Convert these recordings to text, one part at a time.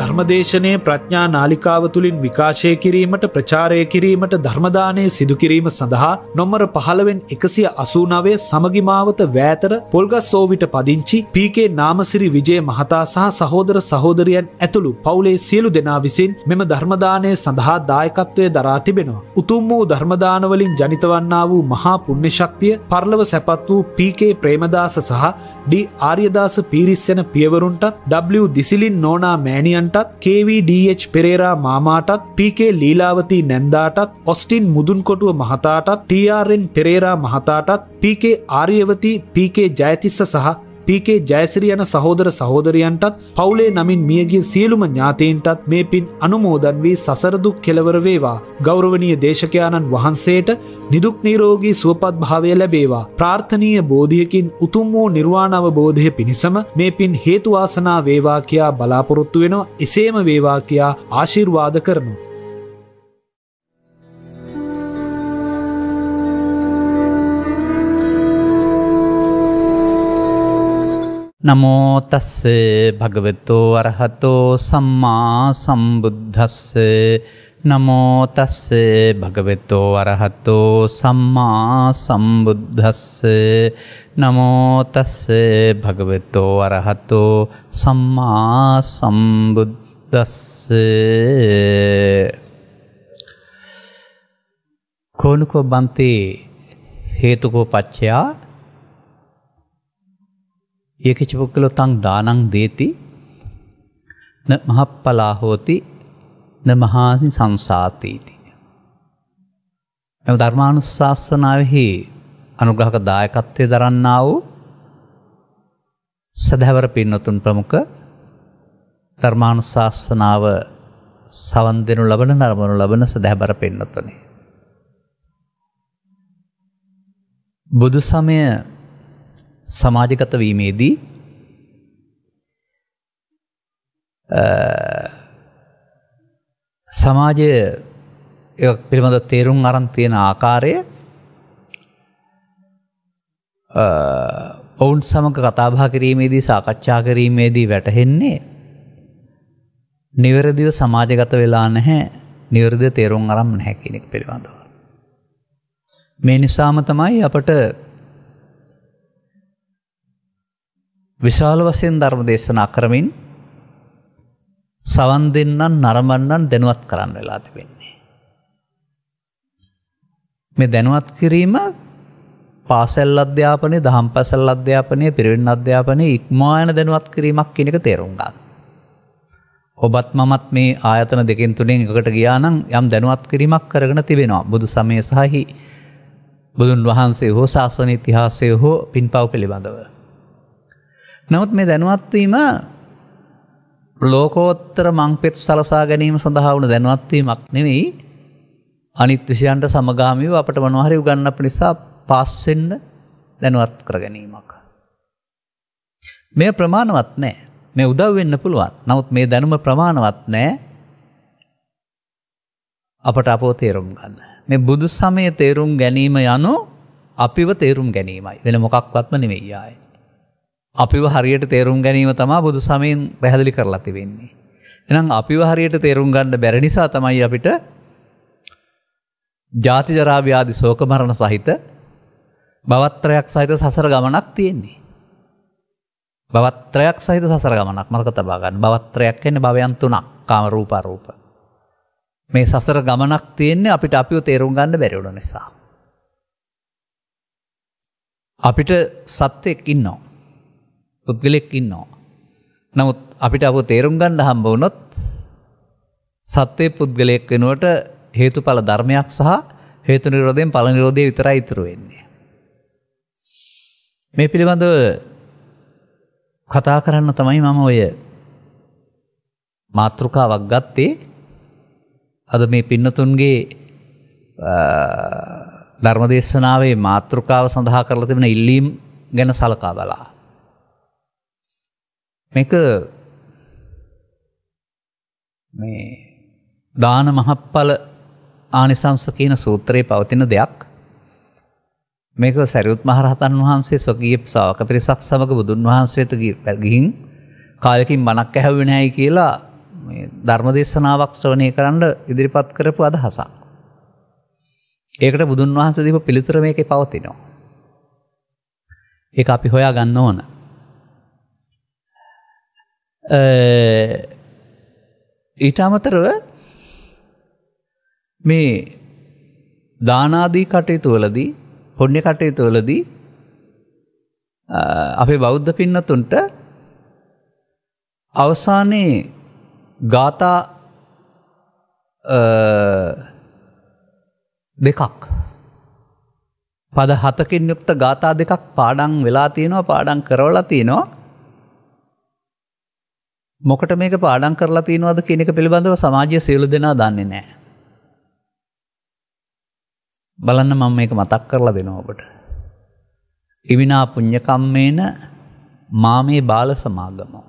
ධර්මදේශනය ප්‍රඥා නාලිකාව තුළින් විකාශය කිරීමට ප්‍රචාරය කිරීමට ධර්මදානය සිදුකිරීම සඳහා නොම්මර පහළවෙන් එකසිය අසූනාවේ සමගිමාවත වෑතර පොල්ගස් සෝවිට පදිංචි පීකේ නාමසිරි විජය මහතා සහ සහෝදර සහෝදරියන් ඇතුළු පවුලේ සියලු දෙනා විසින් මෙම ධර්මදානය සඳහා දායකත්වය දරා තිබෙනවා. උතුම් වූ ධර්මදානවලින් ජනිතවන්නා වූ මහා පුුණ්‍ය ශක්තිය පරලව සැපත් වූ පීකේ ප්‍රේමදාස සහ ඩි ආර්යදාස පිරිස්සෙන පියවරුන්ටත් W දිසිලින් නෝනා මෑණියන්ටත් KVDH Perera මාමාටත් PK Leelawathi නැන්දාටත් Austin මුදුන්කොටුව මහතාටත් TRN Perera මහතාටත් PK ආර්යවතී PK Jayatissa සහ පීකේ ජයසිරි යන සහෝදර සහෝදරියන්ටත් පවුලේ නමින් මියගිය සියලුම ඥාතීන්ටත් මේ පින් අනුමෝදන් වී සසරදුක් කෙලවර වේවා ගෞරවනීය දේශකයාණන් වහන්සේට නිදුක් නීරෝගී සුවපත් භාවය ලැබේවා ප්‍රාර්ථනීය බෝධියකින් උතුම් වූ නිර්වාණ අවබෝධය පිණිසම මේ පින් හේතු වාසනා වේවා කියා බලාපොරොත්තු වෙනවා එසේම වේවා කියා ආශිර්වාද කරනවා නමෝතස්ස භගවතෝ අරහතෝ සම්මා සම්බුද්ධස්ස නමෝතස්ස භගවතෝ අරහතෝ සම්මා සම්බුද්ධස්ස නමෝතස්ස භගවතෝ අරහතෝ සම්මා සම්බුද්ධස්ස කෝනුකෝ බන්තේ හේතුකෝ පච්චයා ඒකච පුද්ගලෝ තං දානං දේති න මහප්පලා හෝති න මහාසි සංසාතීති. එම ධර්මානුශාසනාවහි අනුග්‍රහක දායකත්වය දරන්නා වූ සැදැවර පින්නතුන් ප්‍රමුඛ ධර්මානුශාසනාව සවන් දෙනු ලබන නරඹනු ලබන සැදැබර පින්නතුනේ. බුදු සමය සමාජගත වීමේදී සමාජය පිළිබඳ තේරුම් අරන් තියෙන ආකාරය ඔවුන් සමඟ කතාබා කිරීමේදී සාකච්ඡා කිරීමේදී වැටහෙන්නේ නිවැරදිව සමාජගත වෙලා නැහැ නිවරද තේරුම් අරම් නැහැකිනෙක් පිළිබඳව. මේ නිසාම තමයි අපට විශාල වසයෙන් ධර්ම දේශනා කරමින් සවන් දෙන්නන් නරමන්නන් දැනුවත් කරන්න වෙලා තිබෙන්නේ. මේ දැනුවත් කිරීම පාසැල් අධ්‍යාපනය දහම් පැසල් අධ්‍යාපනය පිරිවෙන් අධ්‍යාපනය ඉක්මායන දැනුවත් කිරීමක් කෙනෙක තේරුම්ගන්න. ඔබත් මමත් මේ ආයතන දෙකින් තුළින් එකකට ගියානම් යම් දැනුවත් කිරීමක් කරගෙන තිබෙනවා බුදු සමය සහහි බුදුන් වහන්සේ හෝ ශාසන ඉතිහාසය හෝ පින් පව් පිළිබඳව. නමුත් මේ දැනුවත්වීම ලෝකෝත්තර මංපෙත් සලසා ගැනීම සඳහා වුණු දැනුවත්වීමක් නෙවෙයි අනිත් විෂයන්ට සමගාමීව අපට මොනවහරි උගන්න අප නිසා පස්සෙන්න දැනුවත් කර ගැනීමක්. මේ ප්‍රමාණවත් නෑ මේ උදව් වෙන්න පුළුවන් නමුත් මේ දැනුම ප්‍රමාණවත් නෑ අපට අපෝ තේරුම් ගන්න. මේ බුදු සමය තේරුම් ගැනීම යනු අපිව තේරුම් ගැනීමයි වෙන මොකක්වත්ම නෙවෙයි ආයි. අපිව හරියට තේරුම් ගැනීම තමා බුදු සමයෙන් පැහැදිලි කරලා තිවෙන්නේ. එනම් අපිව හරියට තේරුම් ගන්න බැරි නිසා තමයි අපිට ජාතිජරාව්‍යාදි සෝකමරණ සහිත බවත්‍රයක් සහිත සසර ගමනක් තියෙන්නේ. බවත්‍රයක් සහිත සසර ගමනක් මතක තබාගන්න බවත්‍රයක් එන්න භවයන්තුනක් කාමරූපරූප. මේ සසර ගමනක් තියෙන්නේ අපිට අපිව තේරුම් ගන්න බැරිවුණ නිසා. අපිට සත්‍යයක් ඉන්නවා. පුද්ගලෙක් ඉන්නවා. නමුත් අපිට අප තේරුම් ගන්න හම්බ වුණොත් සත්වය පුද්ගලයෙක් වෙනුවට හේතුඵල ධර්මයක් සහ හේතු නිරෝධයෙන් ඵල නිරෝධය විතරයි ඉතුරු වෙන්නේ. මේ පිළිබඳව කතා කරන්න තමයි මම ඔය මාතෘකාවක් ගත්තේ අද මේ පින්නතුන්ගේ ධර්මදේශනාවේ මාතෘකාව සඳහා කරලා තිබෙන ඉල්ලීම් ගැන සලකා බලා. මේක මේ දාන මහප්පල ආනිසංස කියන සූත්‍රයේ පවතින දෙයක් මේක සැරියුත් මහරහතන් වහන්සේ ස්වකීය ශාවක පිරිසක් සමග බුදුන් වහන්සේ වෙත ගිහින් කාලෙකින් මනක් ඇහුවේ නැහැයි කියලා මේ ධර්ම දේශනාවක් ශ්‍රවණය කරන්න ඉදිරිපත් කරපු අදහසක්. ඒකට බුදුන් වහන්සේ දීප පිළිතුර මේකේ පවතිනවා. ඒක අපි හොයා ගන්න ඕන. ඊට අමතරව මේ දානාදී කටයුතු වලදී පුණ්‍ය කටයුතු වලදී අපේ බෞද්ධ පින්නතුන්ට අවසානයේ ගාථා දෙකක් පද හතකින් යුක්ත ගාථා දෙකක් පාඩම් වෙලා තියෙනවා පාඩම් කරවලා තියෙනවා මොකට මේක පාඩන් කරලා තියෙනවද කෙනෙක පිළිබඳව සමාජය සියලු දෙනා දන්නේ නෑ. බලන්න මම මේක මතක් කරලා දෙනවා ඔබට. ඉවිනා පුඤ්ඤකම්මේන මාමේ බාල සමාගමෝ.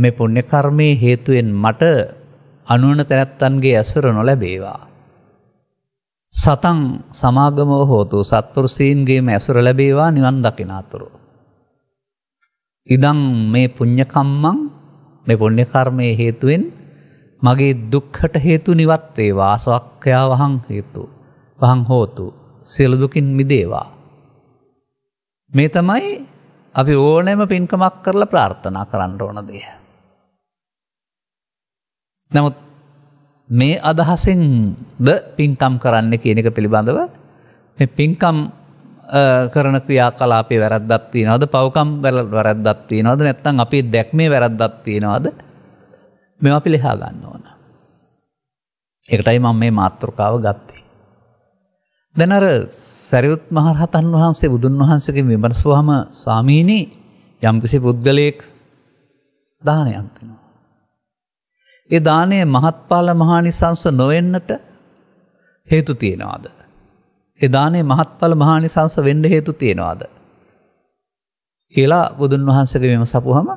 මේ පුණ්‍ය කර්මයේ හේතුවෙන් මට අනුවන තැනැත්තන්ගේ ඇසුර නොලැබේවා. සතන් සමාගමෝ හෝතු සත්පුරුෂීන්ගේම ඇසුර ලැබේවා නිවන් දකිනාතුරු. ඉදං මේ පුං්ඥකම්මං මේ පොණ්‍ය කර්මය හේතුවෙන් මගේ දුක්හට හේතු නිවත්තේ වාසවක්්‍යයා වහං හේතු පහං හෝතු සියලදුකින් මිදේවා. මේ තමයි අපි ඕනෑම පින්කමක් කරලා ප්‍රාර්ථනා කරන්න ඕන දේ. නමුත් මේ අදහසෙන් ද පින්කම් කරන්න කියන එක පිළිබඳව පින්කම් කරන ක්‍රියාකලාපේ වැරද්දත්ති නොද පවකම් වැල වැරද්දත්ති නොද නැත්තන් අපි දැක්මේ වැරද්දත්ති නොද මෙම අපි ලෙහා ගන්න ඕන. එකටයි මං මේ මාතෘකාව ගත්තේ. දැනර සැරියුත් මහරහතන් වහන්සේ බුදුන් වහන්සගේ විමර්ස්වහම ස්වාමීණී යම්කිසි පුද්ගලයෙක් දානයක් දෙනවා. ඒ දානය මහත්පාල මහානිසංස නොවෙන්නට හේතු තියෙනවාද. එදානේ මහත්ඵල මහානිසංස වෙන්ඩ හේතු තියෙනවාද. කියලා බුදුන් වහන්සගේ මෙම සපුහම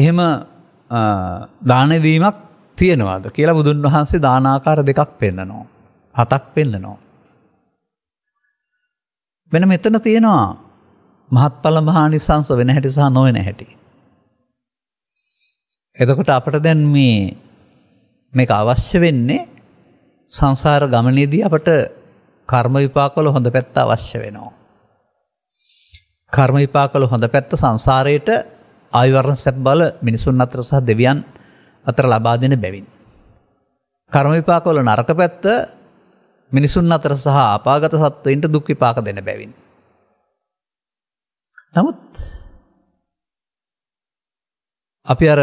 එහෙම දානදීමක් තියෙනවාද කියලා බුදුන් වහන්සේ දානාකාර දෙකක් පෙන්න්නනවා. හතක් පෙන්න්නනවා. වෙන මෙතන තියෙනවා මහත්ඵල මහානිසංස වෙන හැටි සහ නොවෙන හැටි. එතකොට අපට දැන් මේ මේක අවශ්‍ය වෙන්නේ සංසාර ගමනේදී අපට කර්ම විපාකවල හොඳ පැත්ත අවශ්‍ය වෙනවා. කර්ම විපාකවල හොඳ පැත්ත සංසාරයට ආයවරණ සැප බල මිනිසුන් අතර සහ දෙවියන් අතර ලබා දෙන බැවින්. කර්ම විපාකවල නරක පැත්ත මිනිසුන් අතර සහ ආපාගත සත්වයින්ට දුක් විපාක දෙන බැවින්. නමුත් අපි අර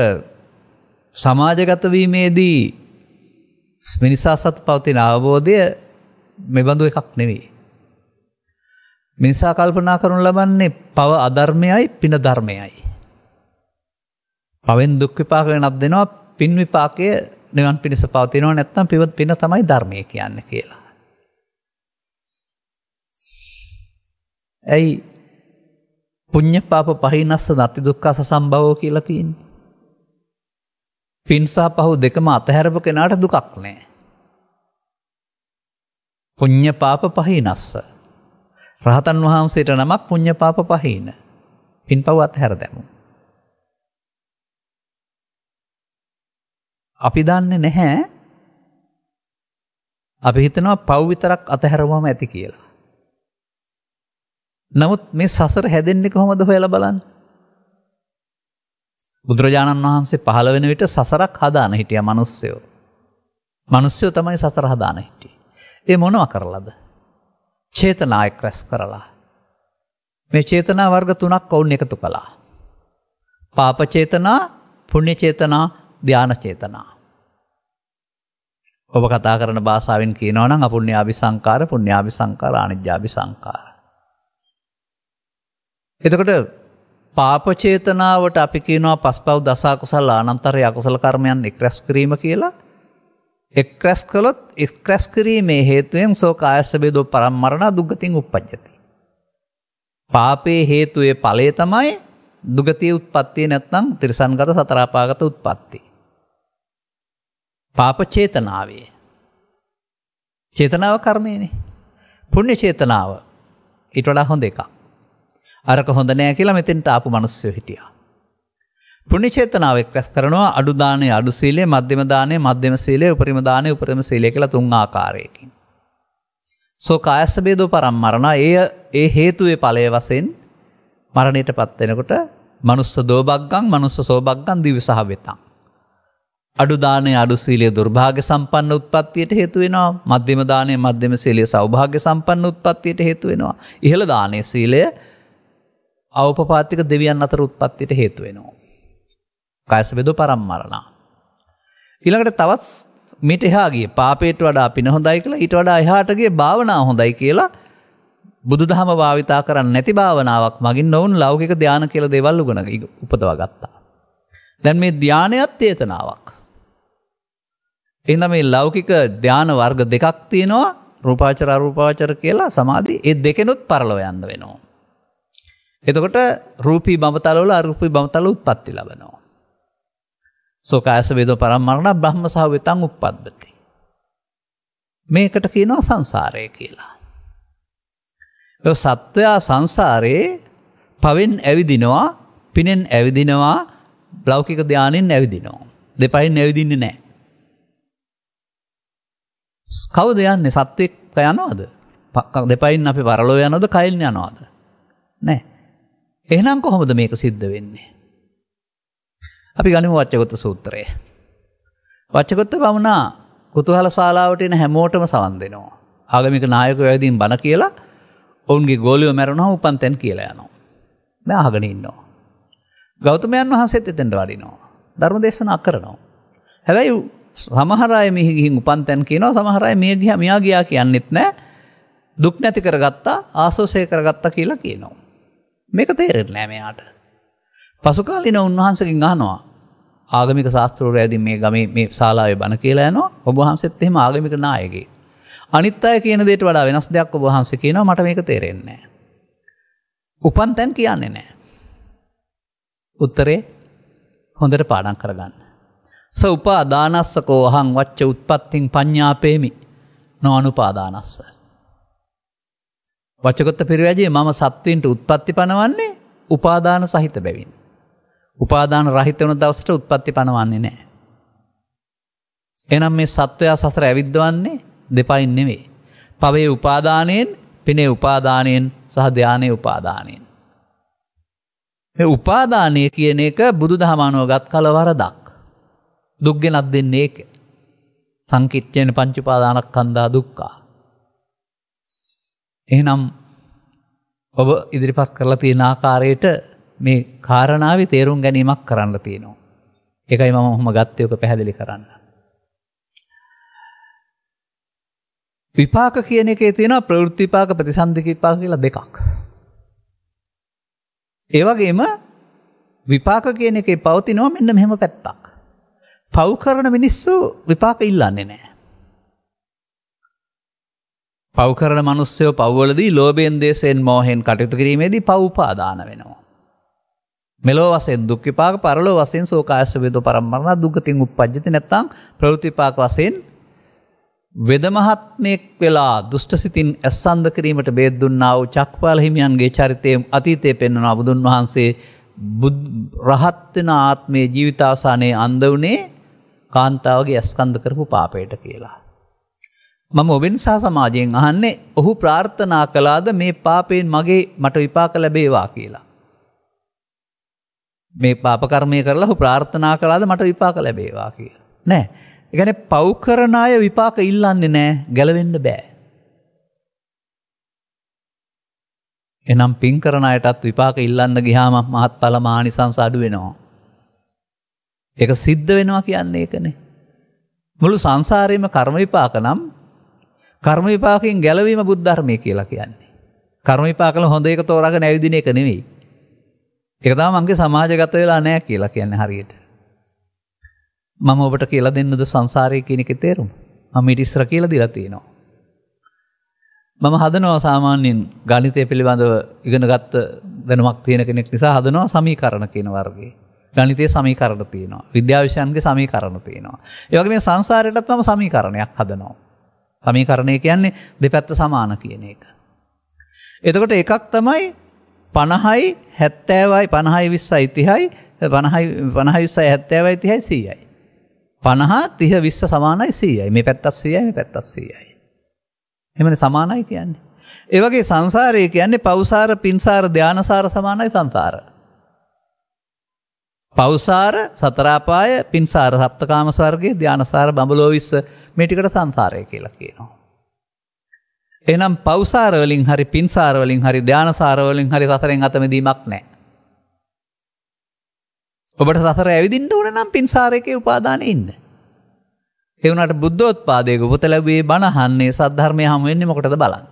සමාජගත වීමේදී මිනිසා සතු පවතින අවබෝධය මෙබඳු එකක් නෙවෙයි. මිනිසා කල්පනා කරනු ලබන්නේ පව අධර්මයයි පින ධර්මයයි. පවෙන් දුක්විපාකෙන් අත් දෙෙනවා පින් විපාකය නිවන් පිණිස පවතිනවා නැත්තම් පිවත් පින තමයි ධර්මය කියන්න කියලා. ඇයි පුං්ඥ පාප පහිනස්ස නති දුක්කා සසම්භවෝ කියලතින්. පින්සා පහු දෙකම අතහැරපු කෙනාට දුකක් නෑ. පුං්ඥ පාප පහි නස්ස. රහතන් වහන්සේට නමක් පුං්ඥ පාප පහින පින් පවත් හැර දැමු. අපි දන්නේ නැහැ අපි හිතනවා පව්විතරක් අතහැරවම ඇති කියලා. නමුත් මේ සසර හැදෙන්නේ කොහොමද හොයලා බලන්න. බුදුරජාණන් වහන්සේ පහළ වෙන විට සසරක් හදාන හිටිය මනුස්සයෝ. මනුස්්‍යයෝ තමයි සසර හදාන හිටිය. ඒ මොනව කරලද. චේතනායක් රැස් කරලා. මේ චේතනා වර්ග තුනක් ඔවුන් එකතු කළා. පාපචේතනා පුුණ්‍යචේතනා ධ්‍යානචේතනා. ඔබ කතා කරන භාසාාවෙන් කියනවනම් අපුුණ්‍යාභි සංකාර පුුණ්‍යාභි සංකාර අනිද්‍යාභි සංකාර. එතකොට පාපචේතනාවට අපි කියනවා පස්පව් දසාකුසල් ආනන්තර යකුසල කර්මයන් එක්රැස් කිරීම කියලා. එක්රැස් කළොත් ඉස්ක්‍රැස් කිරීමේ හේතුවෙන් සෝක අයස්සබේදෝ පරම්මරණ දුගතින් උපද්ජති. පාපේ හේතුවේ පලේ තමයි දුගතිය උත්පත්තිය නැත්නම් තිරිසන්ගත සතරාපාගත උත්පත්ති. පාපචේතනාවේ. චේතනාව කර්මයනේ. පුුණ්‍ය චේතනාව ඉටවඩා හොඳ එකක්. අරක හොඳ නෑ කියලා මෙතෙන්ට ආපු මනුස්සය හිටියා. පුුණිචේතනාවක් රැස් කරනවා අඩුදානය අඩුසීලේ මධ්‍යමදානය මධ්‍යම සීලේ උපරිමදානය උපරම සීලය කළ තුන් ආකාරයකින්. සෝකායස්සබේදෝ පරම්මරණ එය ඒ හේතුවේ පලය වසෙන් මරණයට පත්වෙනකොට මනුස්ස දෝභක්ගං මනුස්ස සෝභක්ගන් දිවි සහ වෙතන්. අඩුදානය අඩුසීලේ දුර්භාග සම්පන්න උත්පත්තියට හේතුවෙනවා මධ්‍යමදානය මධ්‍යම සීලිය සෞභාග්‍ය සම්පන්න උත්පත්තියට හේතුවෙනවා. ඉහළ දානය සීලය අවපපාතික දෙවියන් අතර උත්පත්තියට හේතු වෙනවා. කයසබෙදු පරම්මරලා. ඊළඟට තවත් මිට එහාගේ පාපේට වඩා පින හොඳයි කියලා ඊට වඩා එහාටගේ භාවනා හොඳයි කියලා බුදු දහම භාවිතා කරන්න නැති භාවනාවක් මගින් නොවුන් ලෞකික ධ්‍යාන කියල දෙවල් ගන උපදවා ගත්තා. දැන් මේ ධ්‍යානයත් ඒතනාවක්. එන්න මේ ලෞකික ධ්‍යාන වර්ග දෙකක් තියෙනවා රූපාචර අරූපාචර කියලා සමාධී ඒ දෙකෙනුත් පරලො යන්න වෙනවා. එතකොට රූපී බමතලවල අරුපී බමතල උත්පත්ති ලබනවා. සෝකාස වේදෝ පරම්මරණ බ්‍රහ්ම සහ වෙතන් උපද්දති. මේකට කියනවා සංසාරය කියලා. සත්වයා සංසාරයේ පවෙන් ඇවිදිනවා පිනෙන් ඇවිදිනවා බ්ලෞකික ධ්‍යානෙන් ඇවිදිනවා. දෙපයින් ඇවිදින්නේ නෑ. කවද යන්නේ සත්වයෙක් යනවාද? දෙපයින් අපි පරලෝ යනද කයිල් යනවාද? නෑ. එහෙනම් කොහොමද මේක සිද්ධ වෙන්නේ? අපි ගනිමු වච්චගොත්ත සූත්‍රය. වච්චගොත්ත බමුණා කුතුහල ශාලාවට එන හැමෝටම සවන් දෙනවා. ආගමික නායක වැදීන් බණ කියලා ඔවුන්ගේ ගෝලියෝ මැරුණා උපන් තැන් කියලා යනවා. මම අහගෙන ඉන්නවා. ගෞතමයන් වහන්සේත් එතෙන්ට වඩිනවා. ධර්ම දේශනා කරනවා. හැබැයි සමහර අය මෙහි ගිහින් උපන් තැන් කියනවා සමහර අය මේ දිහා මෙයා ගියා කියන්නෙත් නැහැ. දුක් නැති කරගත්තා ආශෝෂය කරගත්තා කියලා කියනවා. මේක තේරෙට නෑමයාට. පසුකාලින උන්වහන්සකින් අහනවා ආගමික ශාස්තෘර ඇති මේ ගම මේ ශලාය බණ කියලා නවා ඔබහන්සෙත් එෙම ආගමික නායගේ. අනිත් අය කියන දේට වඩා වෙනස් දෙයක් ඔබහන්ස කියනවා මට මේක තේරෙන්නේ. උපන් තැන් කියන්නේ නෑ. උත්තරේ හොඳට පාඩන් කරගන්න. ස උපා දානස්සකෝ අහං වච්ච උත්පත්තිං ප්ඥාපේමි නො අනුපාදානස්ස. වචකොත්ත පිරිවැජේ මම සත්වන්ට උත්පත්ති පනවන්නේ උපාදාන සහිත බැවින්. උපාදාන රහිතවන දවසට උත්පත්ති පනවන්නේ නෑ. එනම් මේ සත්වයා සසර ඇවිද්දවන්නේ දෙපයින් නෙවේ. පවේ උපාදානයෙන් පිනේ උපාදානයෙන් සහ ධ්‍යානය උපාදානයෙන්. උපාදානය කියන එක බුදු දහමානුව ගත් කල වරදක්. දුක්ගෙනත් දෙන්නේ ඒක. සංකිච්්‍යයන පංචුපාදානක් කන්දා දුක්කා. එහනම් ඔබ ඉදිරිපත් කරලා තියෙන ආකාරයට මේ කාරණාව තේරුම් ගැනීමක් කරන්න තියෙනවා. එකයි මම හොම ගත්තයෝක පැහැදිලි කරන්න. විපාක කියන එකේ තියෙන ප්‍රවෘත්තිපාක ප්‍රතිසන්ධිකිපාක කියලා දෙකක්. ඒවගේම විපාක කියන එකේ පවතිනවා මෙන්න මෙහෙම පැත්තක්. පව් කරන මිනිස්සු විපාක ඉල්ලන්නේ නෑ. පව්කරන මනුස්සයෝ පව්වලදී ලෝබයෙන් දේශයෙන් මෝහෙන් කටයුතු කිරීමේදී පව්පාදාන වෙනවා. මෙලෝ වසෙන් දුක්කිපාක පරලෝ වසෙන් සෝකාශ වෙද පරම්මරණ දුගතින් උපද්ජති නැත්තං ප්‍රෘතිපාක වසයෙන් වෙදමහත්මයෙක් වෙලා දුෂ්ට සිතින් ඇස්සන්ද කිරීමට බේදුන්නාව චක්පාල හිමියන්ගේ චරිතයම් අතීතය පෙන්වන බුදුන් වහන්සේ රහත්වෙන ආත්මයේ ජීවිතාසානයේ අන්ද වනේ කාන්තාවගේ ඇස්කන්ද කරපු පාපයට කියලා. මම ඔබෙන් සා සමාජයෙන් අහන්නේ ඔහු ප්‍රාර්ථනා කලාද මේ පාපයෙන් මගේ මට විපාක ලැබේවා කියලා. මේ පාපකර්මය කරලා හු ප්‍රාර්ථනා කලාද මට විපාක ලැබේවා කියලා. නෑ ගැන පෞකරණය විපාක ඉල්ලන්නේ නෑ ගැලවෙන්න බෑ. එනම් පින් කරණයටත් විපාක ඉල්ලන්න ගිහාම මහත් පලමානි සංසාඩු වෙනවා. එක සිද්ධ වෙනවා කියන්නේ එකනේ. මුළු සංසාරයම කර්ම විපාක නම් කර්ම විපාකින් ගැලවීම බුද්ධර්මය කියලා කියන්නේ. කර්ම විපාකල හොඳ එක තෝරග නැවිදින එක නෙවෙයි. එකදා මගේ සමාජගත වෙලා නෑ කියලා කියන්න හරියට. මම ඔබට කියල දෙන්නද සංසාරය කියනෙක තේරුම් මමිටිස්්‍ර කියල දිලතිනවා. මම හදනවා සාමාන්‍යෙන් ගනිතය පිළිබඳව ඉගෙන ගත්ත දැනමක් තියෙන කෙනෙක් නිසා හදනවා සමීකරණ කියන වර්ගේ. ගනිතය සමීකරණ තියනවා විද්‍යාවිෂයන්ගේ සමීකරණ තියනවා. යොග මේ සංසාරයටත් ම සමීකරණයක් හදනවා. සමීකරණය කියන්නේ දෙපැත්ත සමාන කියන එක. එතකොට එකක් තමයි පණහයි හැත්තෑවයි පණහයි විස්ස ඉතිහයි පණහවිස්සයි හැත්තෑවයි තිහයි සීයයි. පණහා තිහ විස්ස සමානයි සීයයි මේ පැත්තක් සීයයි පැත්තක් සීයයි. එමන සමානයි කියන්නේ. ඒවගේ සංසාරය කියන්නේ පවසාර පින්සාර ධ්‍යානසාර සමානයි සංසාරය. පෞසාර සතරාපාය පින්සාර සප්තකාම ස්වර්ගේ ධ්‍යානසාර බඹලෝවිස්ස මෙටිකට සංසාරය කියලා කියනවා. එනම් පෞසාරවලින් හරි පින්සාරවලින් හරි ධ්‍යානසාරවලින් හරි සසරෙන් අතමදීමක් නෑ. ඔබට සසර ඇවිදින්ට ඕන නම් පින්සාරයක උපාදාන ඉන්න. එවනට බුද්ධෝත් පාදයක උපත ලැබේ බණහන්නේ සද්ධර්මය හමුවෙන්නේ මොකටද බලන්න.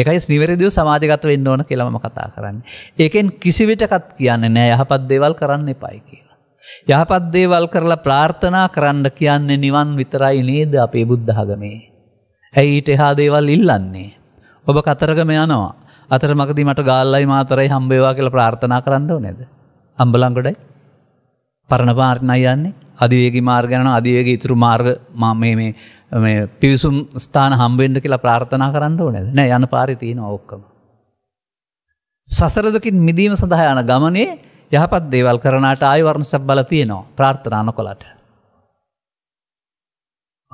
එකයි නිවැරදිව සමාධිගත වෙන්න ඕන කියලම කතා කරන්න. ඒකෙන් කිසිවිටකත් කියන්න නෑ යහපත් දේවල් කරන්න එපයි කියලා. යහපත් දේවල් කරලා ප්‍රාර්ථනා කරන්න කියන්නේ නිවන් විතරයි නේද අපේ බුද්ධාගමේ. ඇයි ඊට එහා දේවල් ඉල්ලන්නේ. ඔබ කතරගම යනවා. අතර මකද මට ගාල්ලයි මාතරයි හම්බේවා කියල ප්‍රාර්ථනා කරන්නව නැද. අම්බලංගොඩයි පරණ පාර්ණයි යන්නේ අධියේගේ මාර්ගයන අධියගේ ඉතුරු මාර්ග මම මේ පිවිසුම් ස්ථාන හම්බෙන්ඩ කියලා ප්‍රාර්ථනා කරන්න ඕනද නෑ යන පාරිතියන ඔක්කම. සසරදකින් මිදීම සඳහා යන ගමනේ යහපත් දේවල් කරනට ආයවරණ සැබ්බල තියනවා ප්‍රාර්ථනාන කොළට.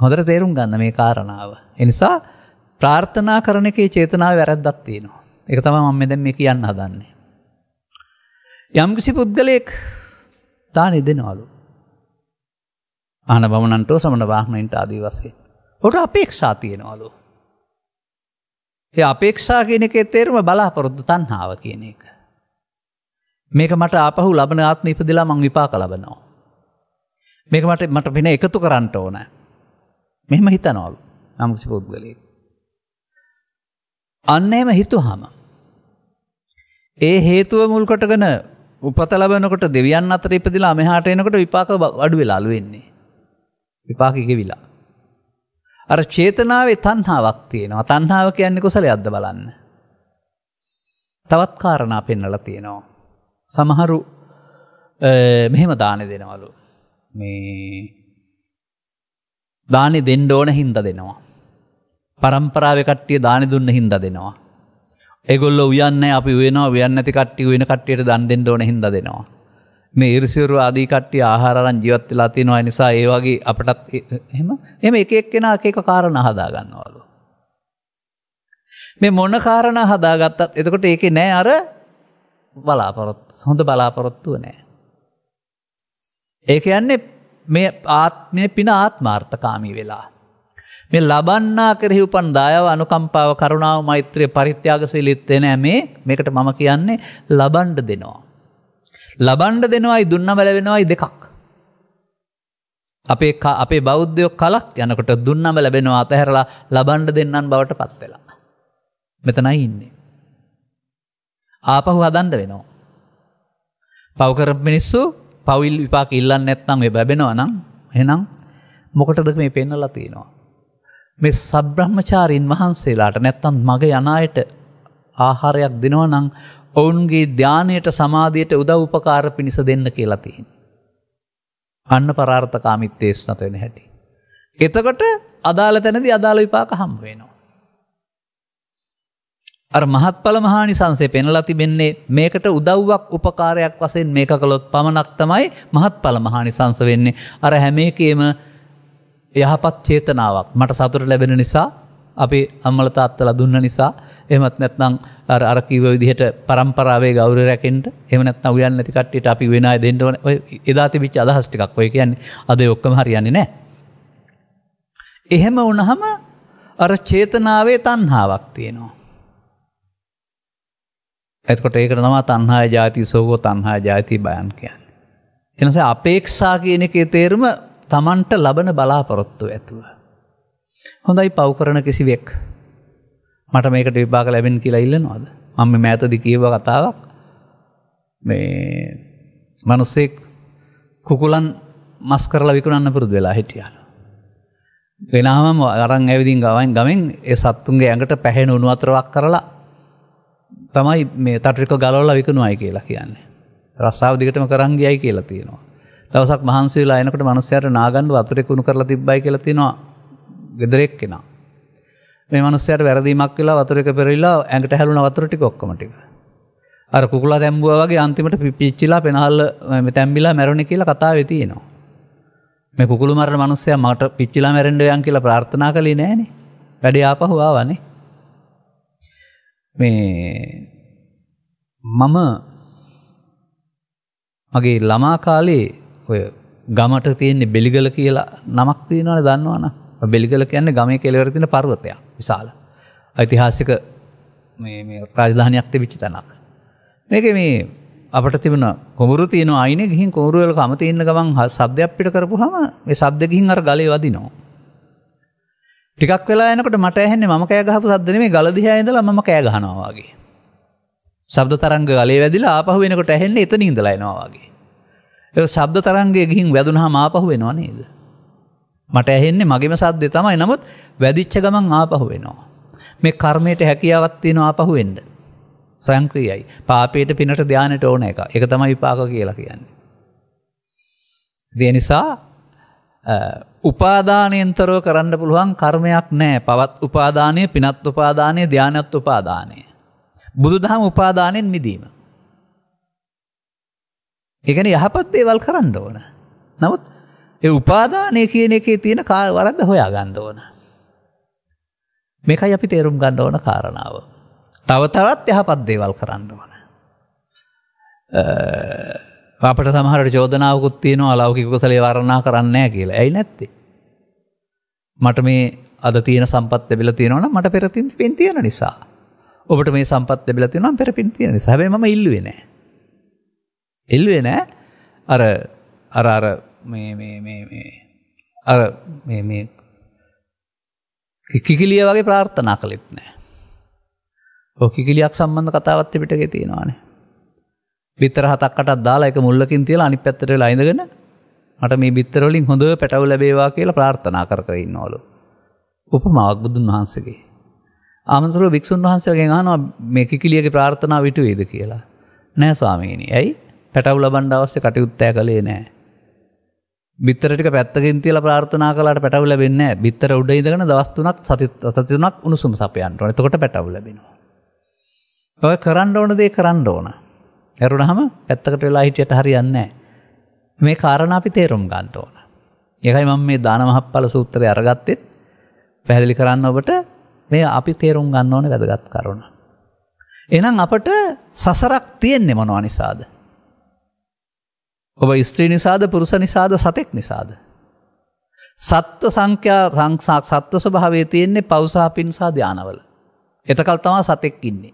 හොදර තේරුම් ගන්න මේ කාරණාව. එනිසා ප්‍රාර්ථනා කරන එකේ චේතනාව වැරැද්දක් තියෙනවා. එක තම මම මෙදැන් මේ කියන්න හදන්නේ. යම්කිසි පුද්ගලයෙක් තා නිදෙනවලු. ආන බමනන්ටෝ සමන වාහනයින්ට ආදී වසේ. ඔට අපේක්ෂා තියෙනවලු. ඒ අපේක්ෂා කියන එකේ තේරම බලාපොරොද්දු තන්හාාව කියන එක. මේක මට අපහු ලබන ආත්ම ඉපදිලා මං විපාක ලබනවා. මේක මට මට පෙන එකතු කරන්නට ඕන. මෙම හිතනවලු නමුසි පුද්ගලය. අන්න එම හිතු හම. ඒ හේතුව මුල්කොටගෙන උපතලබනකට දෙවියන් අතර ඉපදිලා මෙහාට එනකොට විපාක අඩු වෙලාලු වෙන්නේ. විපාකික විලා. අර චේතනාවේ තන්හාාවක් තියෙනවා තන්හාාව කියන්නේ කුසල අද්ද බලන්න. තවත් කාරණා පෙන්නල තියෙනවා. සමහරු මෙහෙම දානෙ දෙනවලු. මේ දානෙ දෙන්න ඕන හින්ද දෙනවා. පරම්පරාව කට්ටිය දානෙ දුන්න හින්ද දෙනවා. එගොල්ල උයන්න අපි වෙන වියන්නති කට්ටි වෙන කට්ටියට දන් දෙන්න ඕන හින්ද දෙනවා. මේ ඉරිසිවරු ආදී කට්ටිය ආහාරන් ජීවත් වෙලා තියෙනවා නිසා ඒ වගේ අපටත් එහෙම එහෙම එක එක්කෙනා එක එක කාරණා හදා ගන්නවලු. මේ මොන කාරණා හදාගත්තත් එතකොට ඒකේ නෑ අර බලාපොරොත්තු හොඳ බලාපොරොත්තුව නෑ. ඒ කියන්නේ මේ ආත්මය පින ආත්මාර්ථකාමී වෙලා මේ ලබන්නා කරෙහි උපන් දායාව අනුකම්පාව කරුණාව මෛත්‍රය පරිත්‍යාගශීලීත්වය නෑ මේ මේකට මම කියන්නේ ලබන්න දෙනවා. ලබන්ඩ දෙනවායි දුන්න බැලවෙනවායි දෙකක්. අපේ අපේ බෞද්ධයෝ කලක් යනකොට දුන්නම ලැබෙනවා අතහැරලා ලබන්ඩ දෙන්නන් බවට පත්වෙලා. මෙතනයි ඉන්නේ. ආපහු හදන්ඩ වෙනවා. පවකර මිනිස්සු පවිල් විපාක ඉල්ලන්න නැත්නම් ඒ බැබෙනවා නම් එනම් මොකටද මේ පෙන්නලා තියෙනවා. මේ සබ්‍රහ්මචාරීන් වහන්සේලාට නැත්තන් මග යනායට ආහාරයක් දෙනවා නම් ඔවුන්ගේ ධ්‍යානයට සමාධයට උදව් උපකාර පිණිස දෙන්න කියලතින්. අන්න පරාර්ථකාමිත්තේ ස්නත වෙන හැටි. එතකොට අදාළ තැනද අදාළ විපාක හම් වෙනවා. අර මහත්ඵල මහානි සංසේ පෙනලා තිබෙන්නේ මේකට උදව්වක් උපකාරයක් වසයෙන් මේක කළොත් පමණක් තමයි මහත්ඵල මහානි සංස වෙන්නේ අර හැමේකේම යහපත් චේතනාවක් මට සතුට ලැබෙන නිසා අපි අම්මල තාත්තල දුන්න නිසා එමත් නැත්නම් අරකිව විදිහට පරම්පරාවේ ගෞරරැකෙන්ට එමනත් අවයන් නැතිකට්ට අපි වෙනයි දෙන්නවන එදාති විච් අදහස්ටිකක් ඔය කියන්නේ අද ඔක්කම හරියන්නේ නෑ. එහෙම උනහම අර චේතනාවේ තන්හාාවක් තියෙනවා. ඇත්කොට ඒක නවා තන්හා ජාති සෝගෝ තන්හා ජාති බයන් කියන්න. එනස අපේක්ෂා කියන එකේ තේරුම තමන්ට ලබන බලාපොරොත්තු ඇතුව. හොඳයි පව් කරන කිසිවෙක් මට මේකට විපාක ලැබෙන් කියලා ඉල්ලනවාද මම මෑතදි කියව කතාවක් මේ මනුස්සෙක් කුකුලන් මස් කරලා විකුණන්න පුරුදු වෙලා හිටියන. වෙනම අරන් ඇවිදිින් ගවයින් ගමෙන් ඒ සත්තුන්ගේ ඇඟට පැහෙන උනු අතරවක් කරලා තමයි මේ තටරික ගලවල විකුණුවයි කියලා කියන්නේ. රස්සාාව දිගටම කරංගියයි කියලා තියෙනවා. දවසක් මහන්සේලා අයනකට මනුස්සයට නාගණ්ඩු අතරෙකුණු කරලා තිබ්බයි කියලා තිෙනවා ගෙදරෙක් කෙනා. මේ මනුස්සයට වැරදිීමක් කියලා වතුරක පෙරල්ලා ඇඟට හැලුණ වතුරටි ඔක්කමටික. අර කුකුලා දැම්බුව වගේ අන්තිමට පිච්චිලා පෙනහල්ල තැම්බිලා මැරුණ කියලා කතා වෙතියනවා. මේ කුළු මර මනුස්සය මට පිච්චිලා මැරෙන්ඩයන් කියලා ප්‍රාර්ථනා කලි නෑනේ වැඩ ආපහුවා වනේ. මේ මම මගේ ළමා කාලේ ඔය ගමට තියෙන්නේ බෙලිගල කියලා නමක් තියෙනවන දන්නවන බෙලිගල කියන්න ගමේ කෙලවර තින පර්වතයක් විශාල. ඓතිහාසික රාජධානයක්ත විච්චි තනක්. මේක මේ අපට තිබන කොමරු තියන අයින ගිහින් කොරුවල කමති ඉන්න ගමන් හ සබ්දයක් පිට කරපු හම මේ සබ්දකින් අර ගලේ වදිනෝ. ටිකක් වෙලා එනකට මට ඇහෙන්නේ මම කෑගහපු සද්දන මේ ගලදිහයඉදල මම කෑගහනවාගේ. සබ්ද තරංග ගලේ වැදිලා ආපහ වෙනකට ඇහෙන්නේ එතනින් ඉඳලා එනවාගේ. ඒ සබ්ද තරන්ගේ ගිහින් වැදුනහා ආපහ වෙනවා නේද. මට ඇහෙන්නේ මගේම සද්දය තමයි නමුත් වැදිච්ච ගමන් ආපහු වෙනවා. මේ කර්මයට හැකියාවත් තියෙන ආපහු එන්ඩ. සංක්‍රියයි පාපයට පිනට ධ්‍යානට ඕන එක එක තමයි විපාක කියලා කියන්නේ. දිය නිසා උපාධානයන්තරව කරන්න පුළුවන් කර්මයක් නෑ පවත් උපාධානය පිනත් උපාදානය ධ්‍යානත් උපාදානය. බුදු දහම උපාදානයෙන් මිදීම. එකන යහපත් දේවල් කරන්න ඕන. නමුත් ඒ උපාදානය කියන එකේ තියෙන කාල් වරද හොයා ගන්න ඕන. මේකයි අපි තේරුම් ගන්න ඕන කාරණාව. තව තවත් යහපත් දේවල් කරන්න ඕන. අපට සමහට චෝදනාවකුත් තියෙනවා අලෞකික කුසලේ වරණා කරන්නේ කියලා. ඇයි නැත්තේ? මට මේ අද තියෙන සම්පත් ලැබිලා තියෙනවා නම් මට පෙර පින් තියෙන නිසා. ඔබට මේ සම්පත් ලැබිලා තියෙනවා නම් පෙර පින් තියෙන නිසා. හැබැයි මම ඉල්ලුවේ නෑ. ඉල්ලුවේ නෑ. අර අර අර අර කිකිලිය වගේ ප්‍රාර්ථනා කළෙත් නෑ. හොකිකිලියක් සම්බන්ධ කතාවත්ත පිටක තියෙනවානේ. බිත්තර හතක්කට දාලා එක මුල්ලකින් තියලා අනි පැත්තට ලයිඳගෙන මට මේ බිත්තරවලින් හොඳ පැටවු ලැබේවා කියලා ප්‍රාර්ථනා කර කරන්න ඕලු. උපමාවක් බුදුන් වහන්සගේ. ආමතුර භික්ෂන් වහන්සේගේ හනවා මේ කිකිලියගේ ප්‍රාර්ථනා විටුවේද කියලා. නෑ ස්වාමීණී ඇයි පැටවු ලබන්ඩ අවස්්‍ය කටයුත්තෑ කළේ නෑ. බිත්තරටික පැත්තකින් තියල ප්‍රාර්ථනා කලාට පැටවුල වෙන්න බිත්තර උඩ ඉදගෙන දවස්තුනක් සතිතුනක් උණුසුම් සපයන්ට එතකොට පැටවුලබෙනවා. ඔය කරන්න ඕන දේ කරන්න ඕන. ඇරුණ හම පැත්තකට වෙලා හිටියට හරියන්න. මේ කාරණ අපි තේරුම් ගන්ට ඕන. එකයි මම මේ දානමහප්පල සූත්‍රය අරගත්තෙත් පැහැදිලි කරන්න ඔබට මේ අපි තේරුම් ගන්න ඕන වැදගත් කරුණ. එනම් අපට සසරක් තියෙන්නේ මොනවා නිසාද. ඔබ ස්ත්‍රී නිසාද පුරුස නිසාද සතෙක් නිසාද. සත්ව සංඛ්‍යා සංසාක් සත්ව ස්වභාවේ තියෙන්නේ පවසාපින් සා ධ්‍යානවල. එතකල් තමා සතෙක් ඉන්නේ.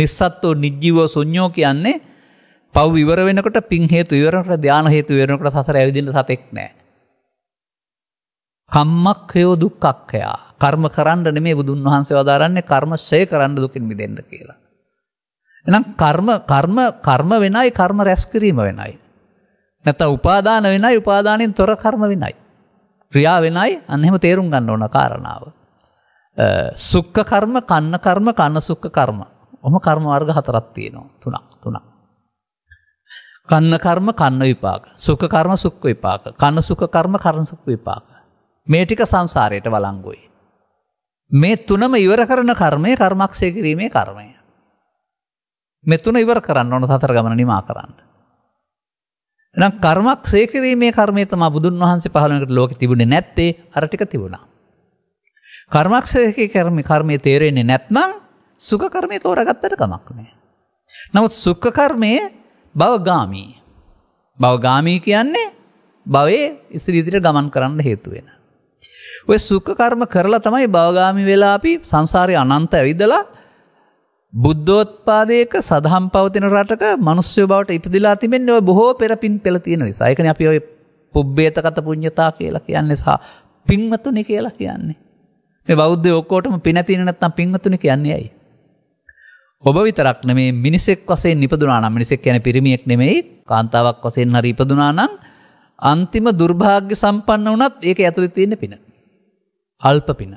නිස්සත්වෝ නිජ්ජීවෝ සුඥෝ කියන්නේ පව් විවර වෙනකට පින් හේතු විවරට ධ්‍යාන හේතු වෙනකට සසර ඇවිදින්න සතෙක් නෑ. කම්මක්හයෝ දුක්කක්කයා කර්ම කරන්න නෙමේ බුදුන් වහන්සේ වදාරන්නේ කර්ම ශය කරන්න දුකින් මිදෙන්න්න කියලා. එනම් කර්ම කර්ම කර්ම වෙනයි කර්ම රැස්කිරීම වෙනයි. නැත උපාදාන වෙනයි උපාදානයෙන් තොර කර්ම වෙනයි. ක්‍රියා වෙනයි අන්නෙම තේරුම් ගන්න ඕන කාරණාව. සුක්ක කර්ම කන්න කර්ම කන්න සුක්ක කර්ම ඔම කර්ම වර්ග හතරත් තියෙනවා තුනක් තුනක්. කන්න කර්ම කන්න විපාක සුක කර්ම සුක්ක විපාක කන්න සුක කර්ම කරන සුක් විපාක. මේ ටික සංසාරයට වලංගුයි. මේ තුනම ඉවර කරන කර්මය කර්මක්ෂය කිරීමේ කර්මය. මෙතුන ඉවර කරන්න ඕන සතර ගමන නිමා කරන්න. නම් කර්මක් සේකිරීමේ කර්මය තම බුදුන් වහන්සේ පහලනකට ලෝක තිබුණේ නැත්තේ අරටික තිබුණා. කර්මක් සේක කරම කර්මය තේරෙන්නේ නැත්නම් සුඛ කර්මය තෝරගත්තට කමක් නෑ. නමුත් සුඛ කර්මය බවගාමී. බවගාමී කියන්නේ භවයේ ඉස්ත්‍රීදිට ගමන් කරන්න හේතු වෙන. ඔය සුඛ කර්ම කරලා තමයි භවගාමි වෙලා අපි සංසාරය අනන්ත ඇවිදලා බුද්ධෝත්පාදයක සදහම් පවතින රටක මනුස්්‍යය බවට ඉපදිලා තිබෙන් ඔව බොහෝ පෙරපින් පෙළතියෙන නිසායිකන අපි ඔය පුබ්බේතකත පුඤ්ඥතා කියලා කියන්නේ සහ පින්වතුනි කියලා කියන්නේ. මේ බෞද්ධ ඔක්කෝටම පිනැතිනනත්නම් පින්වතුනි කියන්නේ ඇයි. ඔබ විතරක් නෙේ මිනිසෙක් වසේ නිපදුනානම් මිනිසෙක් යැන පිරිමියෙක් නෙමෙයි කාන්තාවක් වසෙන් හරි ඉපදුනානම් අන්තිම දුර්භාග්‍ය සම්පන්න වනත් ඒක ඇතුළි තියන්න පින. අල්ප පින.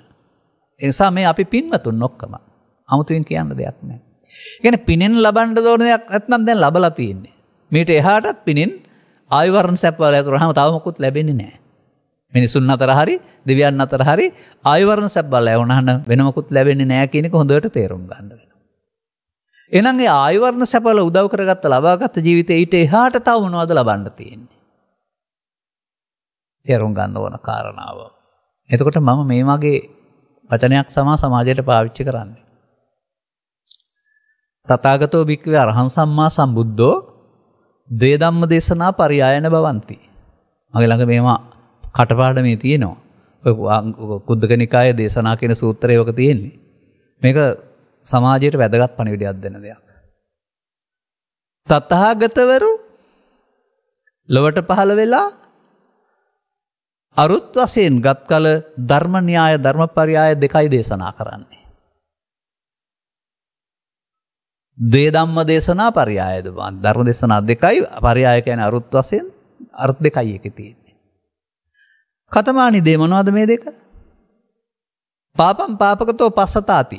එනිසා මේ අපි පින්වතුන් නොක්කමක්. අමුතුවෙන් කියන්න දෙයක් නෑ. ගැන පිනෙන් ලබන්ට දෝනයක් ඇත්මන් දැන් ලබලා තියෙන්නේ. මීට එහාටත් පිනින් ආයවරන් සැපවල ඇතුරහම තවමකුත් ලැබෙන්නේ නෑ. මිනිසුන් අතර හරි දෙවියන් අතර හරි ආයවරණ සැබ්බල ඇවුණහන වෙනමකුත් ලැබෙන්නේ නෑ කියනෙක හොඳට තේරුම් ගන්න වෙන. එනන්ගේ ආයවරණ සැපල උදව් කරගත්ත ලබාගත්ත ජීවිත ඊට එහාට තවමනවාද ලබන්ඩ තියෙන්නේ. තේරුම් ගන්න ඕන කාරණාව. එතකොට මම මේ මගේ වචනයක් සමා සමාජයට පාවිච්චි කරන්නේ. තථාගතෝ භික්කවේ අරහං සම්මා සම්බුද්ධෝ දේ ධම්ම දේශනා පරියායන බවන්ති. මගේ ළඟ මේම කටපාඩමේ තියෙනවා. ඔය කුද්දක නිකායේ දේශනා කියන සූත්‍රය ඔක තියෙන්නේ. මේක සමාජයට වැදගත් පණිවිඩයක් දෙන දෙයක්. තථාගතවරු ලොවට පහළ වෙලා අරුත් වශයෙන් ගත්කල ධර්ම න්‍යාය ධර්මපරියාය දෙකයි දේශනා කරන්නේ. දේදම්ම දේශනා පරියායද බන් ධර්ම දෙසනා දෙකයි පරියායකයන අරුත් වසයෙන් අර්ථ දෙකයි එක තියෙන්නේ. කතමානි දේමනවාද මේ දෙක පාපම් පාපකතෝ පස්සතාති.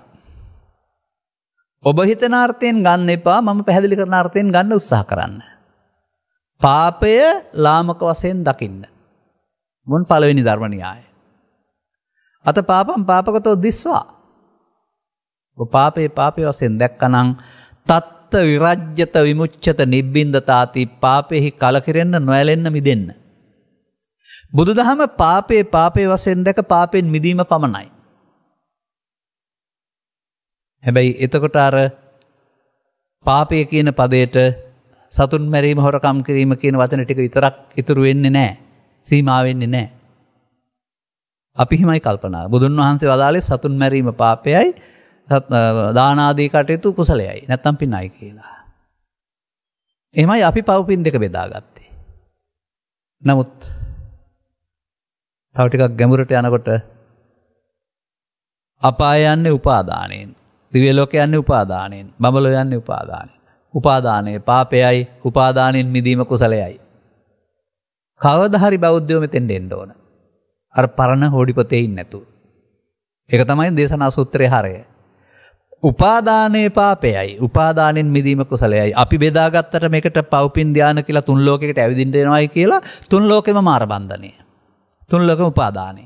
ඔබ හිතනාර්ථයෙන් ගන්න එපා මම පැහැදිලි කරන අර්ථයෙන් ගන්න උත්සාහ කරන්න. පාපය ලාමක වසයෙන් දකින්න. මුන් පලවෙනි ධර්මණයාය. අත පාපම් පාපකතෝ දිස්වා. පාපේ පාපය වසයෙන් දැක්කනං තත්ත විරජ්‍යත විමුච්චත නිබ්බින්ද තාති පාපෙහි කලකිරෙන්න නොඇලෙන්න මිදන්න. බුදුදහම පාපේ පාපේ වසෙන් දැක පාපෙන් මිදීම පමණයි. හැබැයි එතකොට අර පාපය කියන පදයට සතුන් මැරීම හොරකම් කිරීම කියන වතන ටික විතරක් ඉතුරු වෙන්නේ නෑ සීමාවෙන්නේ නෑ. අපිහිමයි කල්පනා බුදුන් වහන්සේ වදාලේ සතුන් මැරීම පාපයයි දානාදී කටයුතු කුසලයයි නැත්තම් පින්නයි කියලා. එමයි අපි පව්පින් දෙක බෙදාගත්තේ. නමුත් තවටිකක් ගැමුරට යනකොට අපායන්නේ උපාදානයෙන් දිවලෝක යන්නේ උපාදානයෙන් බඹල යන්නේ උපාදානය. උපාදානය පාපයයි උපාදානයෙන් මිදීම කුසලයයි. කවදහරි බෞද්ධයෝ මෙතෙන් ඩෙන්ඩ ඕන. අර පරණ හෝඩිපතෙයින් නැතු. එක තමයි දේශනා සූත්‍රය හරය. උපාදානය පාපයයි උපාදානෙන් මිදීම කුසලයයි අපි බෙදාගත්තට මේකට පව්පින් ධ්‍යාන කියලා තුන් ලෝකෙකට ඇවිදිින්ටෙනවයි කියලා තුන් ලෝකෙම මාරබන්ධනය තුන් ලොක උපාදානය